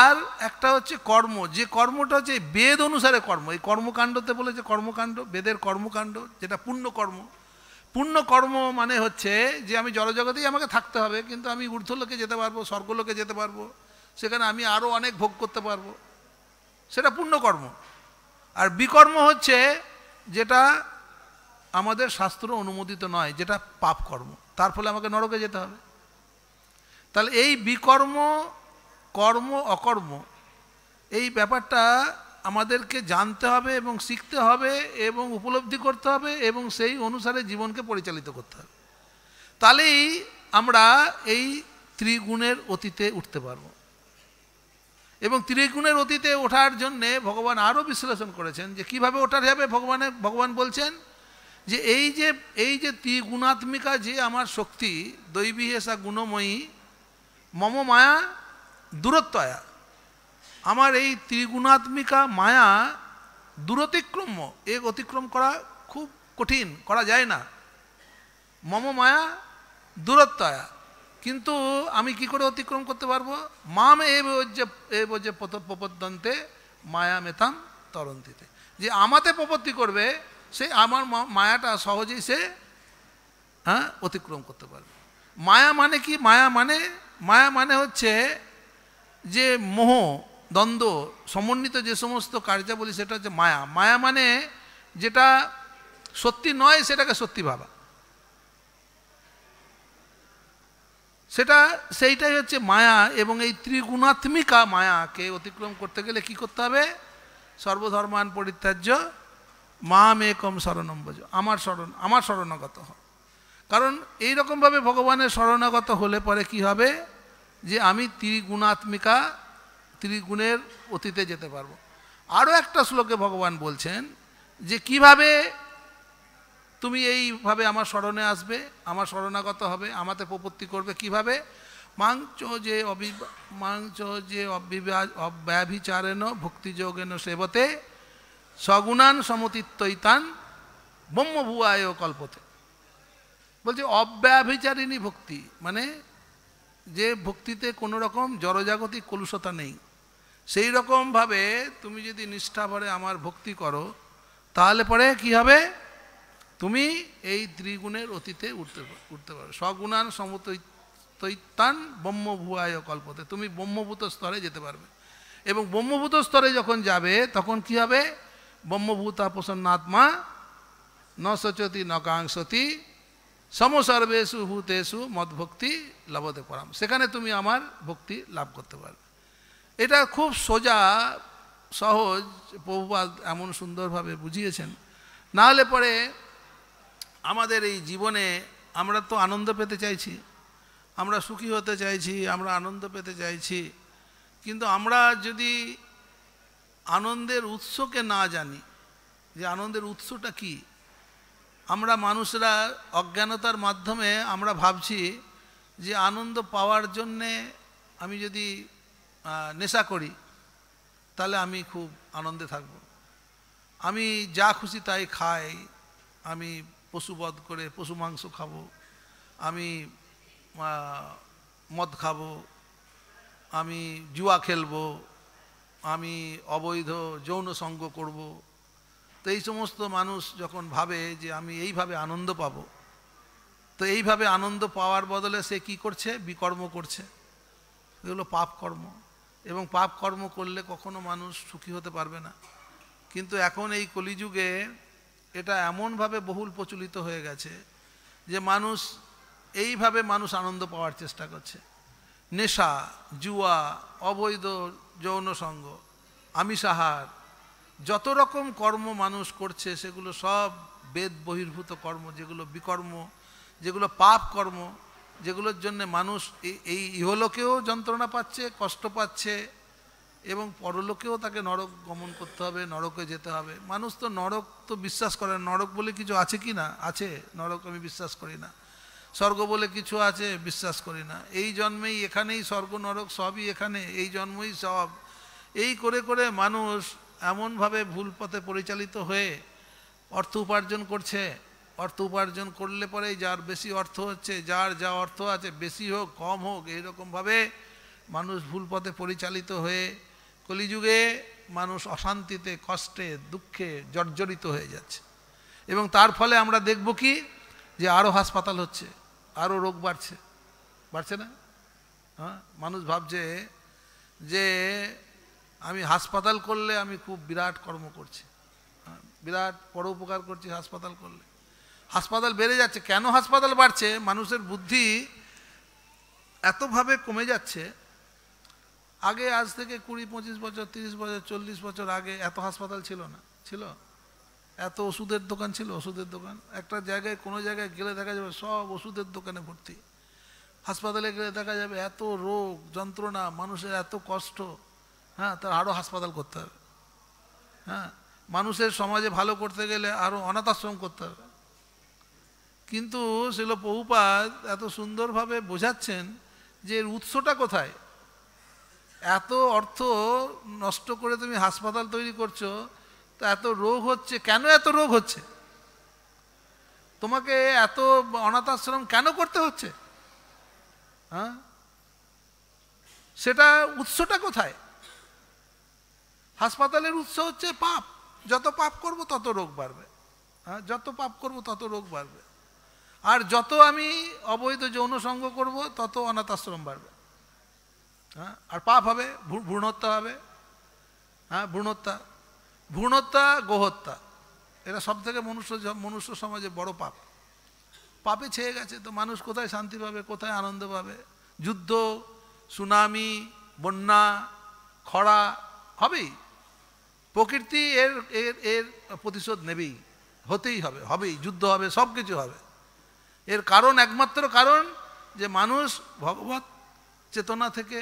আর একটা হচ্ছে কর্ম যে কর্মটা হচ্ছে বেদ অনুসারে কর্ম এই কর্মকাণ্ডতে বলেছে কর্মকাণ্ড বেদের কর্মকাণ্ড যেটা পুণ্য কর্ম পূর্ণ কর্ম মানে হচ্ছে যে আমি জড়জগতেই আমাকে থাকতে হবে কিন্তু আমি ঊর্ধ্বলোকে যেতে পারবো স্বর্গলোকে যেতে পারবো সেখানে আমি আরও অনেক ভোগ করতে পারবো সেটা পুণ্যকর্ম আর বিকর্ম হচ্ছে যেটা আমাদের শাস্ত্র অনুমোদিত নয় যেটা পাপ কর্ম তার ফলে আমাকে নরকে যেতে হবে তাহলে এই বিকর্ম কর্ম অকর্ম এই ব্যাপারটা আমাদেরকে জানতে হবে এবং শিখতে হবে এবং উপলব্ধি করতে হবে এবং সেই অনুসারে জীবনকে পরিচালিত করতে হবে তাহলেই আমরা এই ত্রিগুণের অতীতে উঠতে পারব এবং ত্রিগুণের অতীতে ওঠার জন্যে ভগবান আরও বিশ্লেষণ করেছেন যে কিভাবে ওঠার যাবে ভগবানের ভগবান বলছেন যে এই যে এই যে ত্রিগুণাত্মিকা যে আমার শক্তি দৈবী হেসা গুণময়ী মম মায়া দূরত্বয়া আমার এই ত্রিগুণাত্মিকা মায়া দূরতিক্রম্য এ অতিক্রম করা খুব কঠিন করা যায় না মম মায়া দূরত্বয়া কিন্তু আমি কি করে অতিক্রম করতে পারবো মাম এ যে প্রপদ্যন্তে মায়া মেতাম তরন্তিতে যে আমাতে প্রপত্তি করবে সে আমার মায়াটা সহজেই সে হ্যাঁ অতিক্রম করতে পারবে মায়া মানে কি মায়া মানে মায়া মানে হচ্ছে যে মোহ দ্বন্দ্ব সমন্বিত যে সমস্ত কার্যাবলী সেটা হচ্ছে মায়া মায়া মানে যেটা সত্যি নয় সেটাকে সত্যি ভাবা সেটা সেইটাই হচ্ছে মায়া এবং এই ত্রিগুণাত্মিকা মায়াকে অতিক্রম করতে গেলে কি করতে হবে সর্বধর্মান পরিত্যাজ্য মা মেকম বোঝ আমার শরণ আমার শরণাগত হ কারণ এই রকমভাবে ভগবানের শরণাগত হলে পরে কি হবে যে আমি ত্রিগুণাত্মিকা ত্রিগুণের অতীতে যেতে পারবো আরও একটা শ্লোকে ভগবান বলছেন যে কিভাবে তুমি এইভাবে আমার স্মরণে আসবে আমার শরণাগত হবে আমাতে প্রপত্তি করবে কিভাবে মাংচ যে অবি মাংচ যে অব্যভিচারেণ ভক্তিযোগেন সেবতে সগুণান সমতিত্বইতান ব্রহ্মভুয়ায় কল্পতে বলছে অব্যাভিচারিণী ভক্তি মানে যে ভক্তিতে কোনো রকম জড়জাগতিক কলুষতা নেই সেই রকমভাবে তুমি যদি নিষ্ঠা ভরে আমার ভক্তি করো তাহলে পরে কি হবে তুমি এই ত্রিগুণের অতীতে উঠতে উঠতে পারো সগুণান সমতৈত্যান ব্রহ্মভুয়ায় কল্পতে তুমি ব্রহ্মভূত স্তরে যেতে পারবে এবং ব্রহ্মভূত স্তরে যখন যাবে তখন কি হবে ব্রহ্মভূতা আত্মা ন সচতি নকাংশতি সমসর্বেশু ভূতেশু মদভক্তি লাভতে পারাম সেখানে তুমি আমার ভক্তি লাভ করতে পারবে এটা খুব সোজা সহজ বহুবাদ এমন সুন্দরভাবে বুঝিয়েছেন না হলে পরে আমাদের এই জীবনে আমরা তো আনন্দ পেতে চাইছি আমরা সুখী হতে চাইছি আমরা আনন্দ পেতে চাইছি কিন্তু আমরা যদি আনন্দের উৎসকে না জানি যে আনন্দের উৎসটা কি আমরা মানুষরা অজ্ঞানতার মাধ্যমে আমরা ভাবছি যে আনন্দ পাওয়ার জন্যে আমি যদি নেশা করি তাহলে আমি খুব আনন্দে থাকব আমি যা খুশি তাই খাই আমি পশুবধ করে পশু মাংস খাব আমি মদ খাব আমি জুয়া খেলবো আমি অবৈধ যৌন সঙ্গ করব তো এই সমস্ত মানুষ যখন ভাবে যে আমি এইভাবে আনন্দ পাব তো এইভাবে আনন্দ পাওয়ার বদলে সে কি করছে বিকর্ম করছে এগুলো পাপ কর্ম এবং পাপ কর্ম করলে কখনো মানুষ সুখী হতে পারবে না কিন্তু এখন এই কলিযুগে এটা এমনভাবে বহুল প্রচলিত হয়ে গেছে যে মানুষ এইভাবে মানুষ আনন্দ পাওয়ার চেষ্টা করছে নেশা জুয়া অবৈধ যৌন সঙ্গ আমিষাহার যত রকম কর্ম মানুষ করছে সেগুলো সব বেদ বহির্ভূত কর্ম যেগুলো বিকর্ম যেগুলো পাপ কর্ম যেগুলোর জন্য মানুষ এই ইহলোকেও যন্ত্রণা পাচ্ছে কষ্ট পাচ্ছে এবং পরলোকেও তাকে নরক গমন করতে হবে নরকে যেতে হবে মানুষ তো নরক তো বিশ্বাস করে নরক বলে কিছু আছে কি না আছে নরক আমি বিশ্বাস করি না স্বর্গ বলে কিছু আছে বিশ্বাস করি না এই জন্মেই এখানেই স্বর্গ নরক সবই এখানে এই জন্মই সব এই করে করে মানুষ এমনভাবে ভুল পথে পরিচালিত হয়ে অর্থ উপার্জন করছে অর্থ উপার্জন করলে পরে যার বেশি অর্থ হচ্ছে যার যা অর্থ আছে বেশি হোক কম হোক এইরকমভাবে মানুষ ভুল পথে পরিচালিত হয়ে কলিযুগে মানুষ অশান্তিতে কষ্টে দুঃখে জর্জরিত হয়ে যাচ্ছে এবং তার ফলে আমরা দেখব কি যে আরও হাসপাতাল হচ্ছে আরও রোগ বাড়ছে বাড়ছে না হ্যাঁ মানুষ ভাবছে যে আমি হাসপাতাল করলে আমি খুব বিরাট কর্ম করছি হ্যাঁ? বিরাট বড় উপকার করছি হাসপাতাল করলে হাসপাতাল বেড়ে যাচ্ছে কেন হাসপাতাল বাড়ছে মানুষের বুদ্ধি এতভাবে কমে যাচ্ছে আগে আজ থেকে কুড়ি পঁচিশ বছর তিরিশ বছর চল্লিশ বছর আগে এত হাসপাতাল ছিল না ছিল এত ওষুধের দোকান ছিল ওষুধের দোকান একটা জায়গায় কোনো জায়গায় গেলে দেখা যাবে সব ওষুধের দোকানে ভর্তি হাসপাতালে গেলে দেখা যাবে এত রোগ যন্ত্রণা মানুষের এত কষ্ট হ্যাঁ তার আরও হাসপাতাল করতে হবে হ্যাঁ মানুষের সমাজে ভালো করতে গেলে আরও অনাথাশ্রম করতে হবে কিন্তু শিল বহুপাত এত সুন্দরভাবে বোঝাচ্ছেন যে এর উৎসটা কোথায় এত অর্থ নষ্ট করে তুমি হাসপাতাল তৈরি করছো তো এত রোগ হচ্ছে কেন এত রোগ হচ্ছে তোমাকে এত অনাথ আশ্রম কেন করতে হচ্ছে হ্যাঁ সেটা উৎসটা কোথায় হাসপাতালের উৎস হচ্ছে পাপ যত পাপ করব তত রোগ বাড়বে হ্যাঁ যত পাপ করব তত রোগ বাড়বে আর যত আমি অবৈধ যৌন সঙ্গ করব তত অনাথ আশ্রম বাড়বে হ্যাঁ আর পাপ হবে ভ্রূণত্যা হবে হ্যাঁ ভ্রূণত্যা ভ্রূণত্যা গোহত্যা এরা সব থেকে মনুষ্য মনুষ্য সমাজে বড় পাপ পাপে ছেয়ে গেছে তো মানুষ কোথায় শান্তি পাবে কোথায় আনন্দ পাবে যুদ্ধ সুনামি বন্যা খরা হবেই প্রকৃতি এর এর এর প্রতিশোধ নেবেই হতেই হবে হবেই যুদ্ধ হবে সব কিছু হবে এর কারণ একমাত্র কারণ যে মানুষ ভগবত চেতনা থেকে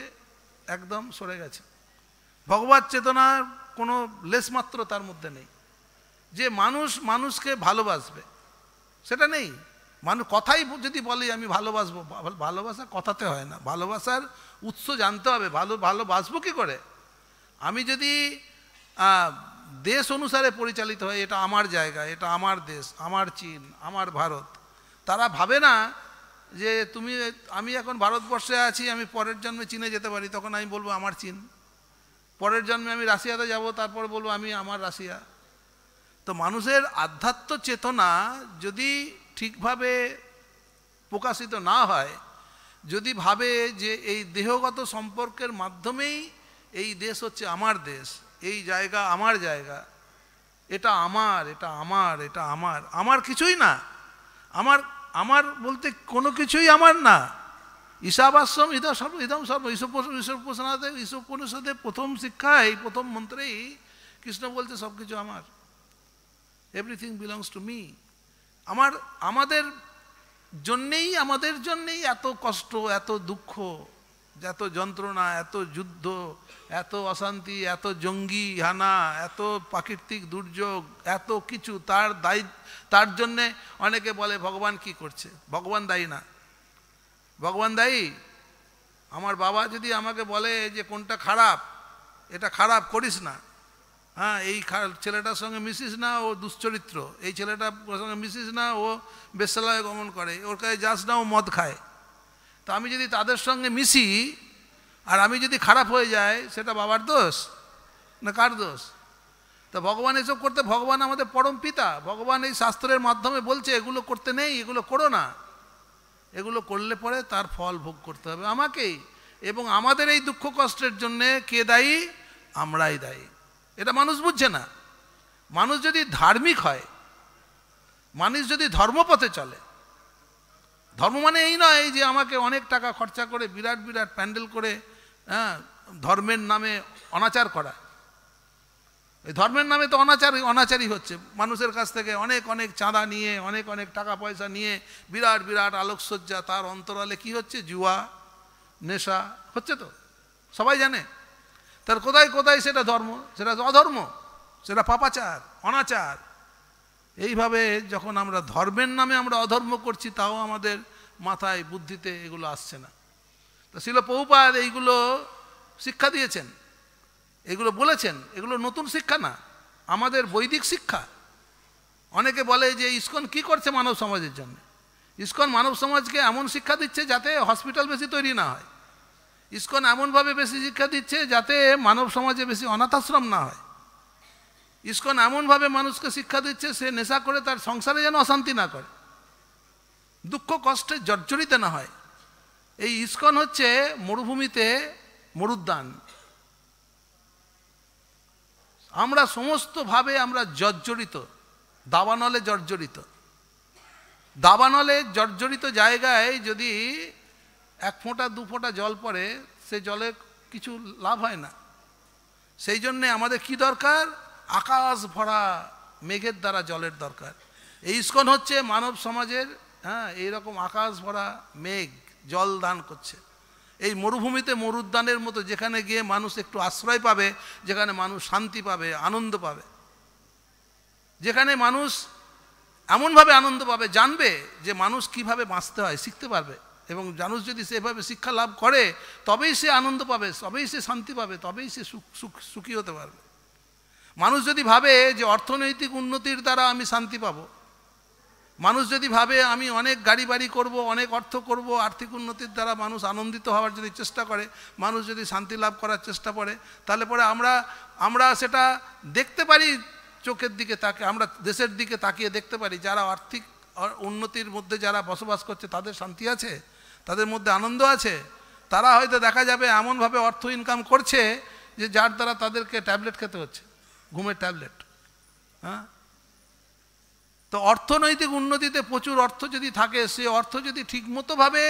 একদম সরে গেছে ভগবত চেতনার কোনো লেসমাত্র তার মধ্যে নেই যে মানুষ মানুষকে ভালোবাসবে সেটা নেই মানুষ কথাই যদি বলে আমি ভালোবাসবো ভালোবাসা কথাতে হয় না ভালোবাসার উৎস জানতে হবে ভালো ভালোবাসবো কী করে আমি যদি দেশ অনুসারে পরিচালিত হয় এটা আমার জায়গা এটা আমার দেশ আমার চীন আমার ভারত তারা ভাবে না যে তুমি আমি এখন ভারতবর্ষে আছি আমি পরের জন্মে চীনে যেতে পারি তখন আমি বলবো আমার চীন পরের জন্মে আমি রাশিয়াতে যাব তারপর বলবো আমি আমার রাশিয়া তো মানুষের আধ্যাত্ম চেতনা যদি ঠিকভাবে প্রকাশিত না হয় যদি ভাবে যে এই দেহগত সম্পর্কের মাধ্যমেই এই দেশ হচ্ছে আমার দেশ এই জায়গা আমার জায়গা এটা আমার এটা আমার এটা আমার আমার কিছুই না আমার আমার বলতে কোনো কিছুই আমার না ঈশাব আশ্রম ইদা সর্ব ইদম সর্ব ঈশ্বরপোষণাতে ঈশ্বরপনিষদে প্রথম এই প্রথম মন্ত্রেই কৃষ্ণ বলছে সব কিছু আমার এভরিথিং বিলংস টু মি আমার আমাদের জন্যেই আমাদের জন্যেই এত কষ্ট এত দুঃখ এত যন্ত্রণা এত যুদ্ধ এত অশান্তি এত জঙ্গি হানা এত প্রাকৃতিক দুর্যোগ এত কিছু তার দায়ী তার জন্যে অনেকে বলে ভগবান কি করছে ভগবান দায়ী না ভগবান দায়ী আমার বাবা যদি আমাকে বলে যে কোনটা খারাপ এটা খারাপ করিস না হ্যাঁ এই ছেলেটার সঙ্গে মিশিস না ও দুশ্চরিত্র এই ছেলেটার সঙ্গে মিশিস না ও বেসালায় গমন করে ওর কাছে যাস না ও মদ খায় তো আমি যদি তাদের সঙ্গে মিশি আর আমি যদি খারাপ হয়ে যাই সেটা বাবার দোষ না কার দোষ তো ভগবান এসব করতে ভগবান আমাদের পরম পিতা ভগবান এই শাস্ত্রের মাধ্যমে বলছে এগুলো করতে নেই এগুলো করো না এগুলো করলে পরে তার ফল ভোগ করতে হবে আমাকেই এবং আমাদের এই দুঃখ কষ্টের জন্যে কে দায়ী আমরাই দায়ী এটা মানুষ বুঝছে না মানুষ যদি ধার্মিক হয় মানুষ যদি ধর্মপথে চলে ধর্ম মানে এই নয় যে আমাকে অনেক টাকা খরচা করে বিরাট বিরাট প্যান্ডেল করে হ্যাঁ ধর্মের নামে অনাচার করা এই ধর্মের নামে তো অনাচারই অনাচারই হচ্ছে মানুষের কাছ থেকে অনেক অনেক চাঁদা নিয়ে অনেক অনেক টাকা পয়সা নিয়ে বিরাট বিরাট আলোকসজ্জা তার অন্তরালে কি হচ্ছে জুয়া নেশা হচ্ছে তো সবাই জানে তার কোথায় কোথায় সেটা ধর্ম সেটা অধর্ম সেটা পাপাচার অনাচার এইভাবে যখন আমরা ধর্মের নামে আমরা অধর্ম করছি তাও আমাদের মাথায় বুদ্ধিতে এগুলো আসছে না তো শিল পৌপাদ এইগুলো শিক্ষা দিয়েছেন এগুলো বলেছেন এগুলো নতুন শিক্ষা না আমাদের বৈদিক শিক্ষা অনেকে বলে যে ইস্কন কি করছে মানব সমাজের জন্য ইস্কন মানব সমাজকে এমন শিক্ষা দিচ্ছে যাতে হসপিটাল বেশি তৈরি না হয় ইস্কন এমনভাবে বেশি শিক্ষা দিচ্ছে যাতে মানব সমাজে বেশি অনাথাশ্রম না হয় ইস্কন এমনভাবে মানুষকে শিক্ষা দিচ্ছে সে নেশা করে তার সংসারে যেন অশান্তি না করে দুঃখ কষ্টে জর্জরিত না হয় এই ইস্কন হচ্ছে মরুভূমিতে মরুদ্যান আমরা সমস্তভাবে আমরা জর্জরিত দাবানলে জর্জরিত দাবানলে জর্জরিত জায়গায় যদি এক ফোঁটা দু ফোঁটা জল পড়ে সে জলে কিছু লাভ হয় না সেই জন্যে আমাদের কি দরকার আকাশ ভরা মেঘের দ্বারা জলের দরকার এই ইস্কন হচ্ছে মানব সমাজের হ্যাঁ এইরকম আকাশ ভরা মেঘ জল দান করছে এই মরুভূমিতে মরুদ্যানের মতো যেখানে গিয়ে মানুষ একটু আশ্রয় পাবে যেখানে মানুষ শান্তি পাবে আনন্দ পাবে যেখানে মানুষ এমনভাবে আনন্দ পাবে জানবে যে মানুষ কিভাবে বাঁচতে হয় শিখতে পারবে এবং মানুষ যদি সেভাবে শিক্ষা লাভ করে তবেই সে আনন্দ পাবে তবেই সে শান্তি পাবে তবেই সে সুখ সুখ সুখী হতে পারবে মানুষ যদি ভাবে যে অর্থনৈতিক উন্নতির দ্বারা আমি শান্তি পাব মানুষ যদি ভাবে আমি অনেক গাড়ি বাড়ি করব অনেক অর্থ করব আর্থিক উন্নতির দ্বারা মানুষ আনন্দিত হওয়ার যদি চেষ্টা করে মানুষ যদি শান্তি লাভ করার চেষ্টা করে তাহলে পরে আমরা আমরা সেটা দেখতে পারি চোখের দিকে তাকে আমরা দেশের দিকে তাকিয়ে দেখতে পারি যারা আর্থিক উন্নতির মধ্যে যারা বসবাস করছে তাদের শান্তি আছে তাদের মধ্যে আনন্দ আছে তারা হয়তো দেখা যাবে এমনভাবে অর্থ ইনকাম করছে যে যার দ্বারা তাদেরকে ট্যাবলেট খেতে হচ্ছে ঘুমের ট্যাবলেট হ্যাঁ তো অর্থনৈতিক উন্নতিতে প্রচুর অর্থ যদি থাকে সে অর্থ যদি ঠিকমতোভাবে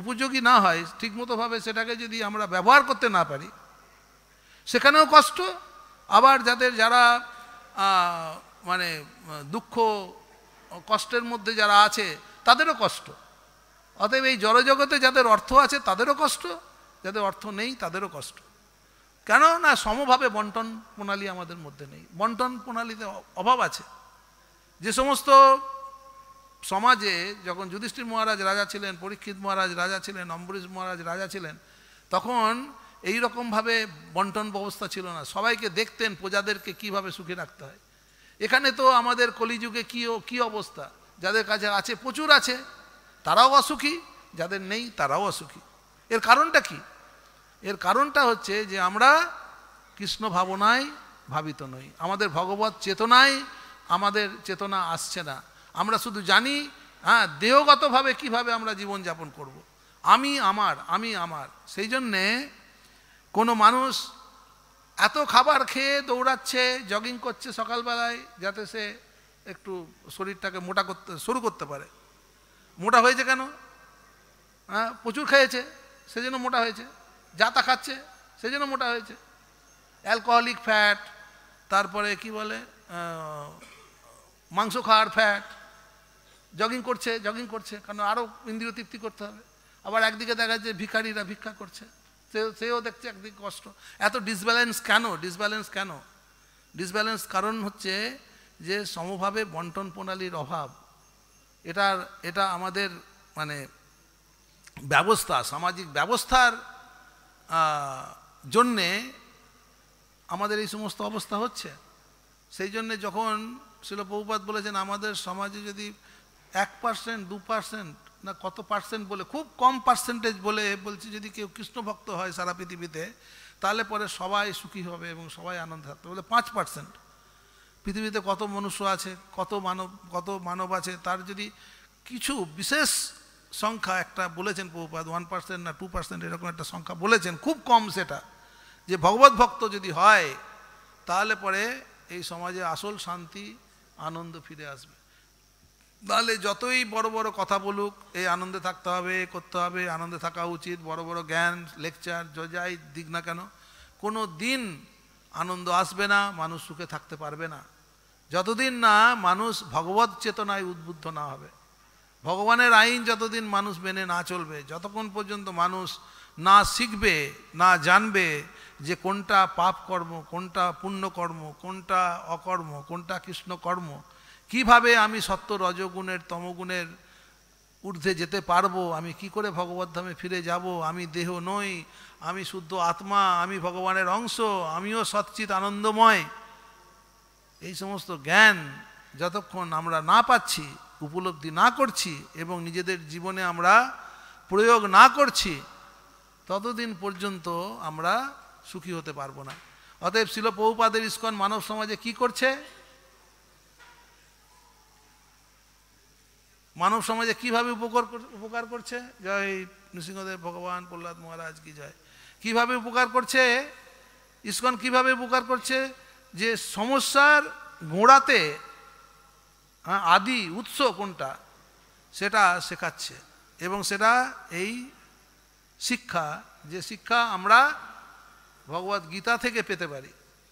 উপযোগী না হয় ঠিকমতোভাবে সেটাকে যদি আমরা ব্যবহার করতে না পারি সেখানেও কষ্ট আবার যাদের যারা মানে দুঃখ কষ্টের মধ্যে যারা আছে তাদেরও কষ্ট অতএব এই জড়জগতে যাদের অর্থ আছে তাদেরও কষ্ট যাদের অর্থ নেই তাদেরও কষ্ট কেন না সমভাবে বন্টন প্রণালী আমাদের মধ্যে নেই বন্টন প্রণালীতে অভাব আছে যে সমস্ত সমাজে যখন যুধিষ্ঠির মহারাজ রাজা ছিলেন পরীক্ষিত মহারাজ রাজা ছিলেন অম্বরীশ মহারাজ রাজা ছিলেন তখন এই রকমভাবে বন্টন ব্যবস্থা ছিল না সবাইকে দেখতেন প্রজাদেরকে কিভাবে সুখী রাখতে হয় এখানে তো আমাদের কলিযুগে কী কি অবস্থা যাদের কাছে আছে প্রচুর আছে তারাও অসুখী যাদের নেই তারাও অসুখী এর কারণটা কী এর কারণটা হচ্ছে যে আমরা কৃষ্ণ ভাবনায় ভাবিত নই আমাদের ভগবত চেতনায় আমাদের চেতনা আসছে না আমরা শুধু জানি হ্যাঁ দেহগতভাবে কিভাবে আমরা জীবনযাপন করব। আমি আমার আমি আমার সেই জন্যে কোনো মানুষ এত খাবার খেয়ে দৌড়াচ্ছে জগিং করছে সকালবেলায় যাতে সে একটু শরীরটাকে মোটা করতে শুরু করতে পারে মোটা হয়েছে কেন হ্যাঁ প্রচুর খেয়েছে সেজন্য মোটা হয়েছে যা তা খাচ্ছে সেই জন্য মোটা হয়েছে অ্যালকোহলিক ফ্যাট তারপরে কি বলে মাংস খাওয়ার ফ্যাট জগিং করছে জগিং করছে কারণ আরও ইন্দ্রিয় তৃপ্তি করতে হবে আবার একদিকে দেখা যাচ্ছে ভিখারিরা ভিক্ষা করছে সেও সেও দেখছে একদিকে কষ্ট এত ডিসব্যালেন্স কেন ডিসব্যালেন্স কেন ডিসব্যালেন্স কারণ হচ্ছে যে সমভাবে বন্টন প্রণালীর অভাব এটার এটা আমাদের মানে ব্যবস্থা সামাজিক ব্যবস্থার জন্যে আমাদের এই সমস্ত অবস্থা হচ্ছে সেই জন্যে যখন শিল বহুপাত বলেছেন আমাদের সমাজে যদি এক পার্সেন্ট দু পার্সেন্ট না কত পার্সেন্ট বলে খুব কম পার্সেন্টেজ বলে বলছি যদি কেউ কৃষ্ণভক্ত হয় সারা পৃথিবীতে তাহলে পরে সবাই সুখী হবে এবং সবাই আনন্দ থাকবে বলে পাঁচ পার্সেন্ট পৃথিবীতে কত মনুষ্য আছে কত মানব কত মানব আছে তার যদি কিছু বিশেষ সংখ্যা একটা বলেছেন প্রভুপাত ওয়ান পার্সেন্ট না টু পার্সেন্ট এরকম একটা সংখ্যা বলেছেন খুব কম সেটা যে ভগবত ভক্ত যদি হয় তাহলে পরে এই সমাজে আসল শান্তি আনন্দ ফিরে আসবে তাহলে যতই বড় বড় কথা বলুক এই আনন্দে থাকতে হবে করতে হবে আনন্দে থাকা উচিত বড় বড় জ্ঞান লেকচার যাই দিক না কেন কোনো দিন আনন্দ আসবে না মানুষ সুখে থাকতে পারবে না যতদিন না মানুষ ভগবত চেতনায় উদ্বুদ্ধ না হবে ভগবানের আইন যতদিন মানুষ মেনে না চলবে যতক্ষণ পর্যন্ত মানুষ না শিখবে না জানবে যে কোনটা পাপ কর্ম কোনটা পুণ্যকর্ম কোনটা অকর্ম কোনটা কৃষ্ণ কর্ম কিভাবে আমি সত্য রজগুণের তমগুণের ঊর্ধ্বে যেতে পারবো আমি কি করে ধামে ফিরে যাব আমি দেহ নই আমি শুদ্ধ আত্মা আমি ভগবানের অংশ আমিও সচ্চিত আনন্দময় এই সমস্ত জ্ঞান যতক্ষণ আমরা না পাচ্ছি উপলব্ধি না করছি এবং নিজেদের জীবনে আমরা প্রয়োগ না করছি ততদিন পর্যন্ত আমরা সুখী হতে পারবো না অতএব শিল পৌপাদের ইস্কন মানব সমাজে কি করছে মানব সমাজে কিভাবে উপকার উপকার করছে জয় নৃসিংহদেব ভগবান প্রহ্লাদ মহারাজ কি জয় কিভাবে উপকার করছে ইস্কন কিভাবে উপকার করছে যে সমস্যার গোড়াতে হ্যাঁ আদি উৎস কোনটা সেটা শেখাচ্ছে এবং সেটা এই শিক্ষা যে শিক্ষা আমরা ভগবত গীতা থেকে পেতে পারি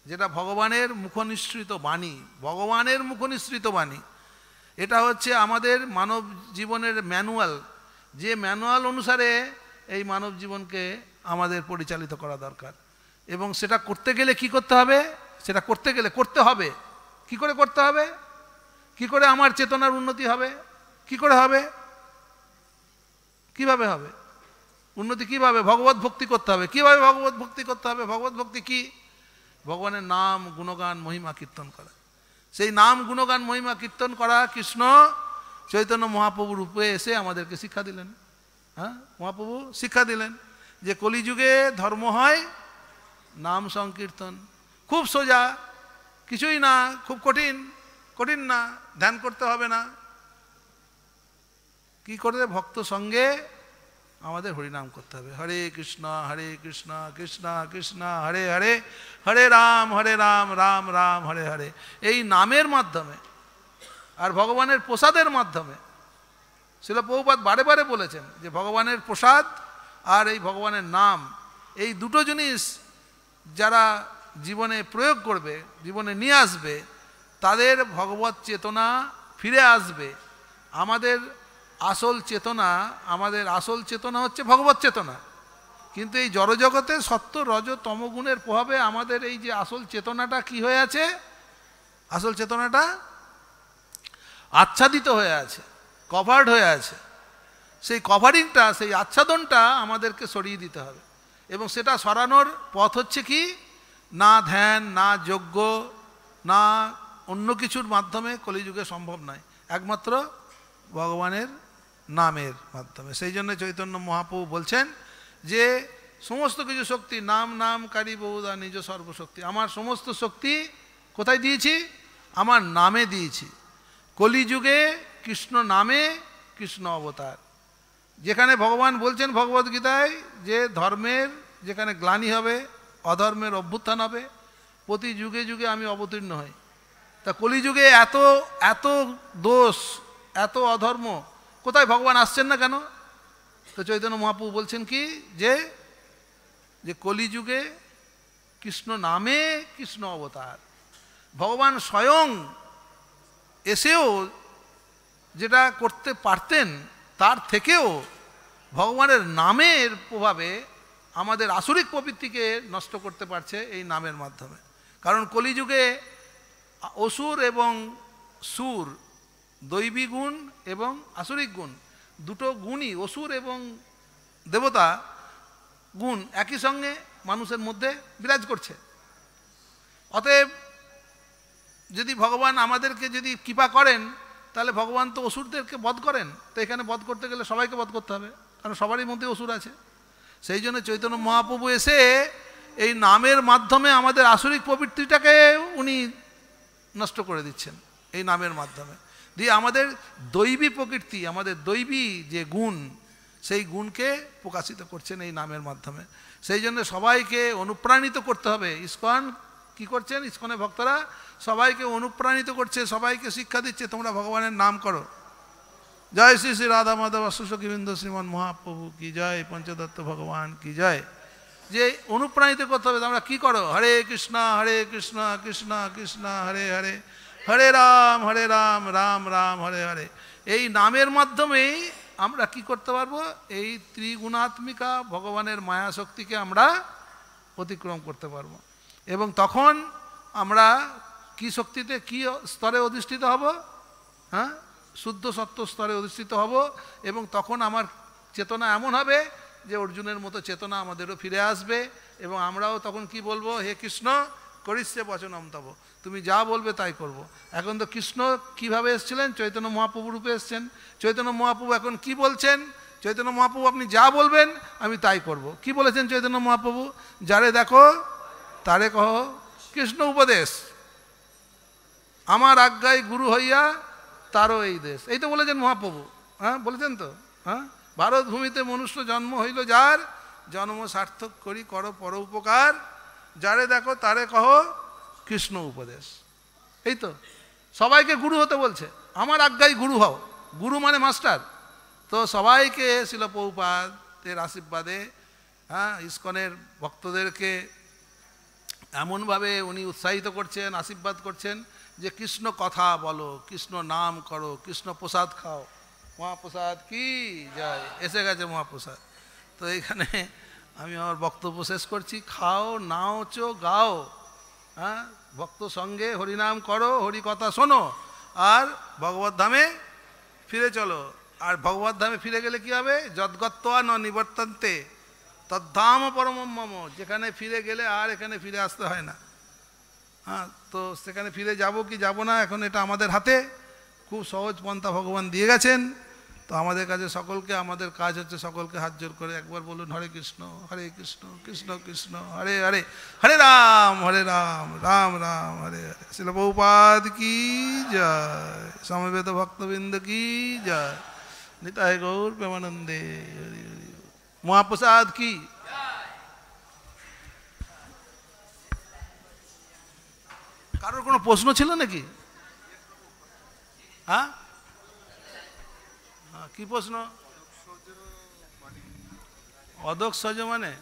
যেটা ভগবানের মুখনিসৃত বাণী ভগবানের মুখনিসৃত বাণী এটা হচ্ছে আমাদের মানব জীবনের ম্যানুয়াল যে ম্যানুয়াল অনুসারে এই মানব জীবনকে আমাদের পরিচালিত করা দরকার এবং সেটা করতে গেলে কি করতে হবে সেটা করতে গেলে করতে হবে কি করে করতে হবে কি করে আমার চেতনার উন্নতি হবে কি করে হবে কিভাবে হবে উন্নতি কিভাবে ভগবত ভক্তি করতে হবে কিভাবে ভগবত ভক্তি করতে হবে ভগবত ভক্তি কি ভগবানের নাম গুণগান মহিমা কীর্তন করা সেই নাম গুণগান মহিমা কীর্তন করা কৃষ্ণ চৈতন্য মহাপ্রভু রূপে এসে আমাদেরকে শিক্ষা দিলেন হ্যাঁ মহাপ্রভু শিক্ষা দিলেন যে কলিযুগে ধর্ম হয় নাম সংকীর্তন খুব সোজা কিছুই না খুব কঠিন কঠিন না ধ্যান করতে হবে না কি করবে ভক্ত সঙ্গে আমাদের হরিনাম করতে হবে হরে কৃষ্ণ হরে কৃষ্ণ কৃষ্ণ কৃষ্ণ হরে হরে হরে রাম হরে রাম রাম রাম হরে হরে এই নামের মাধ্যমে আর ভগবানের প্রসাদের মাধ্যমে শিল প্রভুপাত বারে বারে বলেছেন যে ভগবানের প্রসাদ আর এই ভগবানের নাম এই দুটো জিনিস যারা জীবনে প্রয়োগ করবে জীবনে নিয়ে আসবে তাদের ভগবত চেতনা ফিরে আসবে আমাদের আসল চেতনা আমাদের আসল চেতনা হচ্ছে ভগবত চেতনা কিন্তু এই জড়জগতে সত্য রজ তমগুণের প্রভাবে আমাদের এই যে আসল চেতনাটা কি হয়ে আছে আসল চেতনাটা আচ্ছাদিত হয়ে আছে কভার্ড হয়ে আছে সেই কভারিংটা সেই আচ্ছাদনটা আমাদেরকে সরিয়ে দিতে হবে এবং সেটা সরানোর পথ হচ্ছে কি না ধ্যান না যজ্ঞ না অন্য কিছুর মাধ্যমে কলিযুগে সম্ভব নয় একমাত্র ভগবানের নামের মাধ্যমে সেই জন্য চৈতন্য মহাপ্রভু বলছেন যে সমস্ত কিছু শক্তি নাম নাম কারি বহুদা নিজ সর্বশক্তি আমার সমস্ত শক্তি কোথায় দিয়েছি আমার নামে দিয়েছি কলিযুগে কৃষ্ণ নামে কৃষ্ণ অবতার যেখানে ভগবান বলছেন ভগবদ্গীতায় যে ধর্মের যেখানে গ্লানি হবে অধর্মের অভ্যুত্থান হবে প্রতি যুগে যুগে আমি অবতীর্ণ হই তা কলিযুগে এত এত দোষ এত অধর্ম কোথায় ভগবান আসছেন না কেন তো চৈতন্য মহাপ্রভু বলছেন কি যে যে কলিযুগে কৃষ্ণ নামে কৃষ্ণ অবতার ভগবান স্বয়ং এসেও যেটা করতে পারতেন তার থেকেও ভগবানের নামের প্রভাবে আমাদের আসরিক প্রবৃত্তিকে নষ্ট করতে পারছে এই নামের মাধ্যমে কারণ কলিযুগে অসুর এবং সুর দৈবী গুণ এবং আসুরিক গুণ দুটো গুণই অসুর এবং দেবতা গুণ একই সঙ্গে মানুষের মধ্যে বিরাজ করছে অতএব যদি ভগবান আমাদেরকে যদি কৃপা করেন তাহলে ভগবান তো অসুরদেরকে বধ করেন তো এখানে বধ করতে গেলে সবাইকে বধ করতে হবে কারণ সবারই মধ্যে অসুর আছে সেই জন্য চৈতন্য মহাপ্রভু এসে এই নামের মাধ্যমে আমাদের আসুরিক প্রবৃত্তিটাকে উনি নষ্ট করে দিচ্ছেন এই নামের মাধ্যমে দিয়ে আমাদের দৈবী প্রকৃতি আমাদের দৈবী যে গুণ সেই গুণকে প্রকাশিত করছেন এই নামের মাধ্যমে সেই জন্য সবাইকে অনুপ্রাণিত করতে হবে ইস্কন কি করছেন ইস্কনের ভক্তরা সবাইকে অনুপ্রাণিত করছে সবাইকে শিক্ষা দিচ্ছে তোমরা ভগবানের নাম করো জয় শ্রী শ্রী রাধা মাধব অশ্বসখী বিন্দু শ্রীমান মহাপ্রভু কি জয় পঞ্চদত্ত ভগবান কি জয় যে অনুপ্রাণিত করতে হবে তোমরা কী করো হরে কৃষ্ণা হরে কৃষ্ণা কৃষ্ণা কৃষ্ণা হরে হরে হরে রাম হরে রাম রাম রাম হরে হরে এই নামের মাধ্যমেই আমরা কি করতে পারবো এই ত্রিগুণাত্মিকা ভগবানের মায়া শক্তিকে আমরা অতিক্রম করতে পারবো এবং তখন আমরা কি শক্তিতে কি স্তরে অধিষ্ঠিত হব হ্যাঁ শুদ্ধ সত্য স্তরে অধিষ্ঠিত হব এবং তখন আমার চেতনা এমন হবে যে অর্জুনের মতো চেতনা আমাদেরও ফিরে আসবে এবং আমরাও তখন কি বলবো হে কৃষ্ণ করিষ্যে বচনম তব তুমি যা বলবে তাই করব। এখন তো কৃষ্ণ কিভাবে এসছিলেন চৈতন্য মহাপ্রভু রূপে এসছেন চৈতন্য মহাপ্রভু এখন কি বলছেন চৈতন্য মহাপ্রভু আপনি যা বলবেন আমি তাই করব। কি বলেছেন চৈতন্য মহাপ্রভু যারে দেখো তারে কহ কৃষ্ণ উপদেশ আমার আজ্ঞায় গুরু হইয়া তারও এই দেশ এই তো বলেছেন মহাপ্রভু হ্যাঁ বলেছেন তো হ্যাঁ ভারত ভূমিতে মনুষ্য জন্ম হইল যার জন্ম সার্থক করি করো পর উপকার যারে দেখো তারে কহ কৃষ্ণ উপদেশ এই তো সবাইকে গুরু হতে বলছে আমার আজ্ঞাই গুরু হও গুরু মানে মাস্টার তো সবাইকে ছিল পৌপাদের আশীর্বাদে হ্যাঁ ইস্কনের ভক্তদেরকে এমনভাবে উনি উৎসাহিত করছেন আশীর্বাদ করছেন যে কৃষ্ণ কথা বলো কৃষ্ণ নাম করো কৃষ্ণ প্রসাদ খাও মহাপ্রসাদ কি যায় এসে গেছে মহাপ্রসাদ তো এখানে আমি আমার বক্তব্য শেষ করছি খাও নাও চো গাও হ্যাঁ ভক্ত সঙ্গে হরিনাম করো হরি কথা শোনো আর ভগবত ধামে ফিরে চলো আর ভগবত ধামে ফিরে গেলে কি হবে যদ্গত্তা ন নিবর্তন্তে তদ্ধাম মম যেখানে ফিরে গেলে আর এখানে ফিরে আসতে হয় না হ্যাঁ তো সেখানে ফিরে যাব কি যাব না এখন এটা আমাদের হাতে খুব সহজ পন্থা ভগবান দিয়ে গেছেন তো আমাদের কাছে সকলকে আমাদের কাজ হচ্ছে সকলকে হাত জোর করে একবার বলুন হরে কৃষ্ণ হরে কৃষ্ণ কৃষ্ণ কৃষ্ণ হরে হরে হরে রাম হরে রাম রাম রাম হরে হরে শিল বহুপাদ কি যায় সমবেত ভক্তবৃন্দ কি যায় নিতাই গৌর প্রেমানন্দে হরি হরি মহাপ্রসাদ কি কারোর কোনো প্রশ্ন ছিল নাকি হ্যাঁ কি প্রশ্ন সজ মানে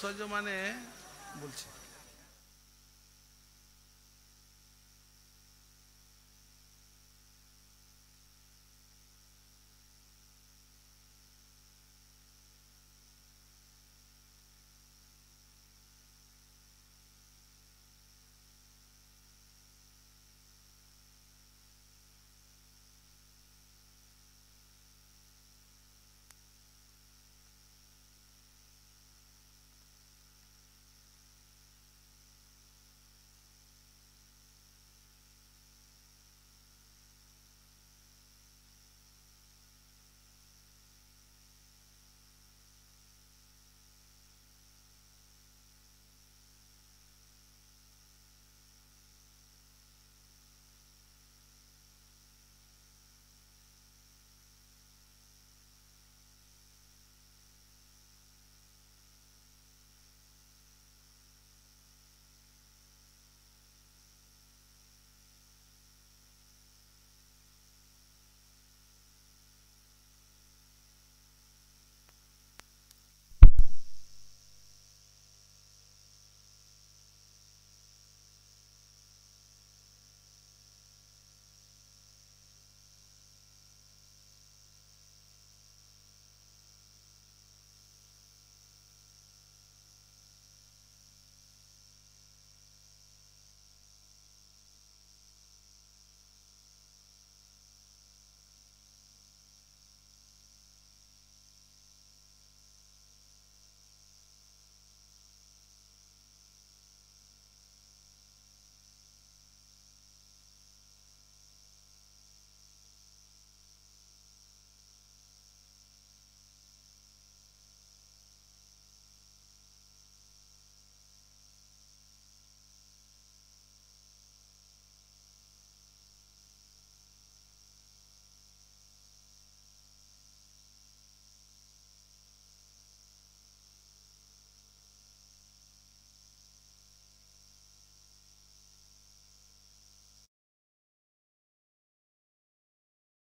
সজ মানে বলছি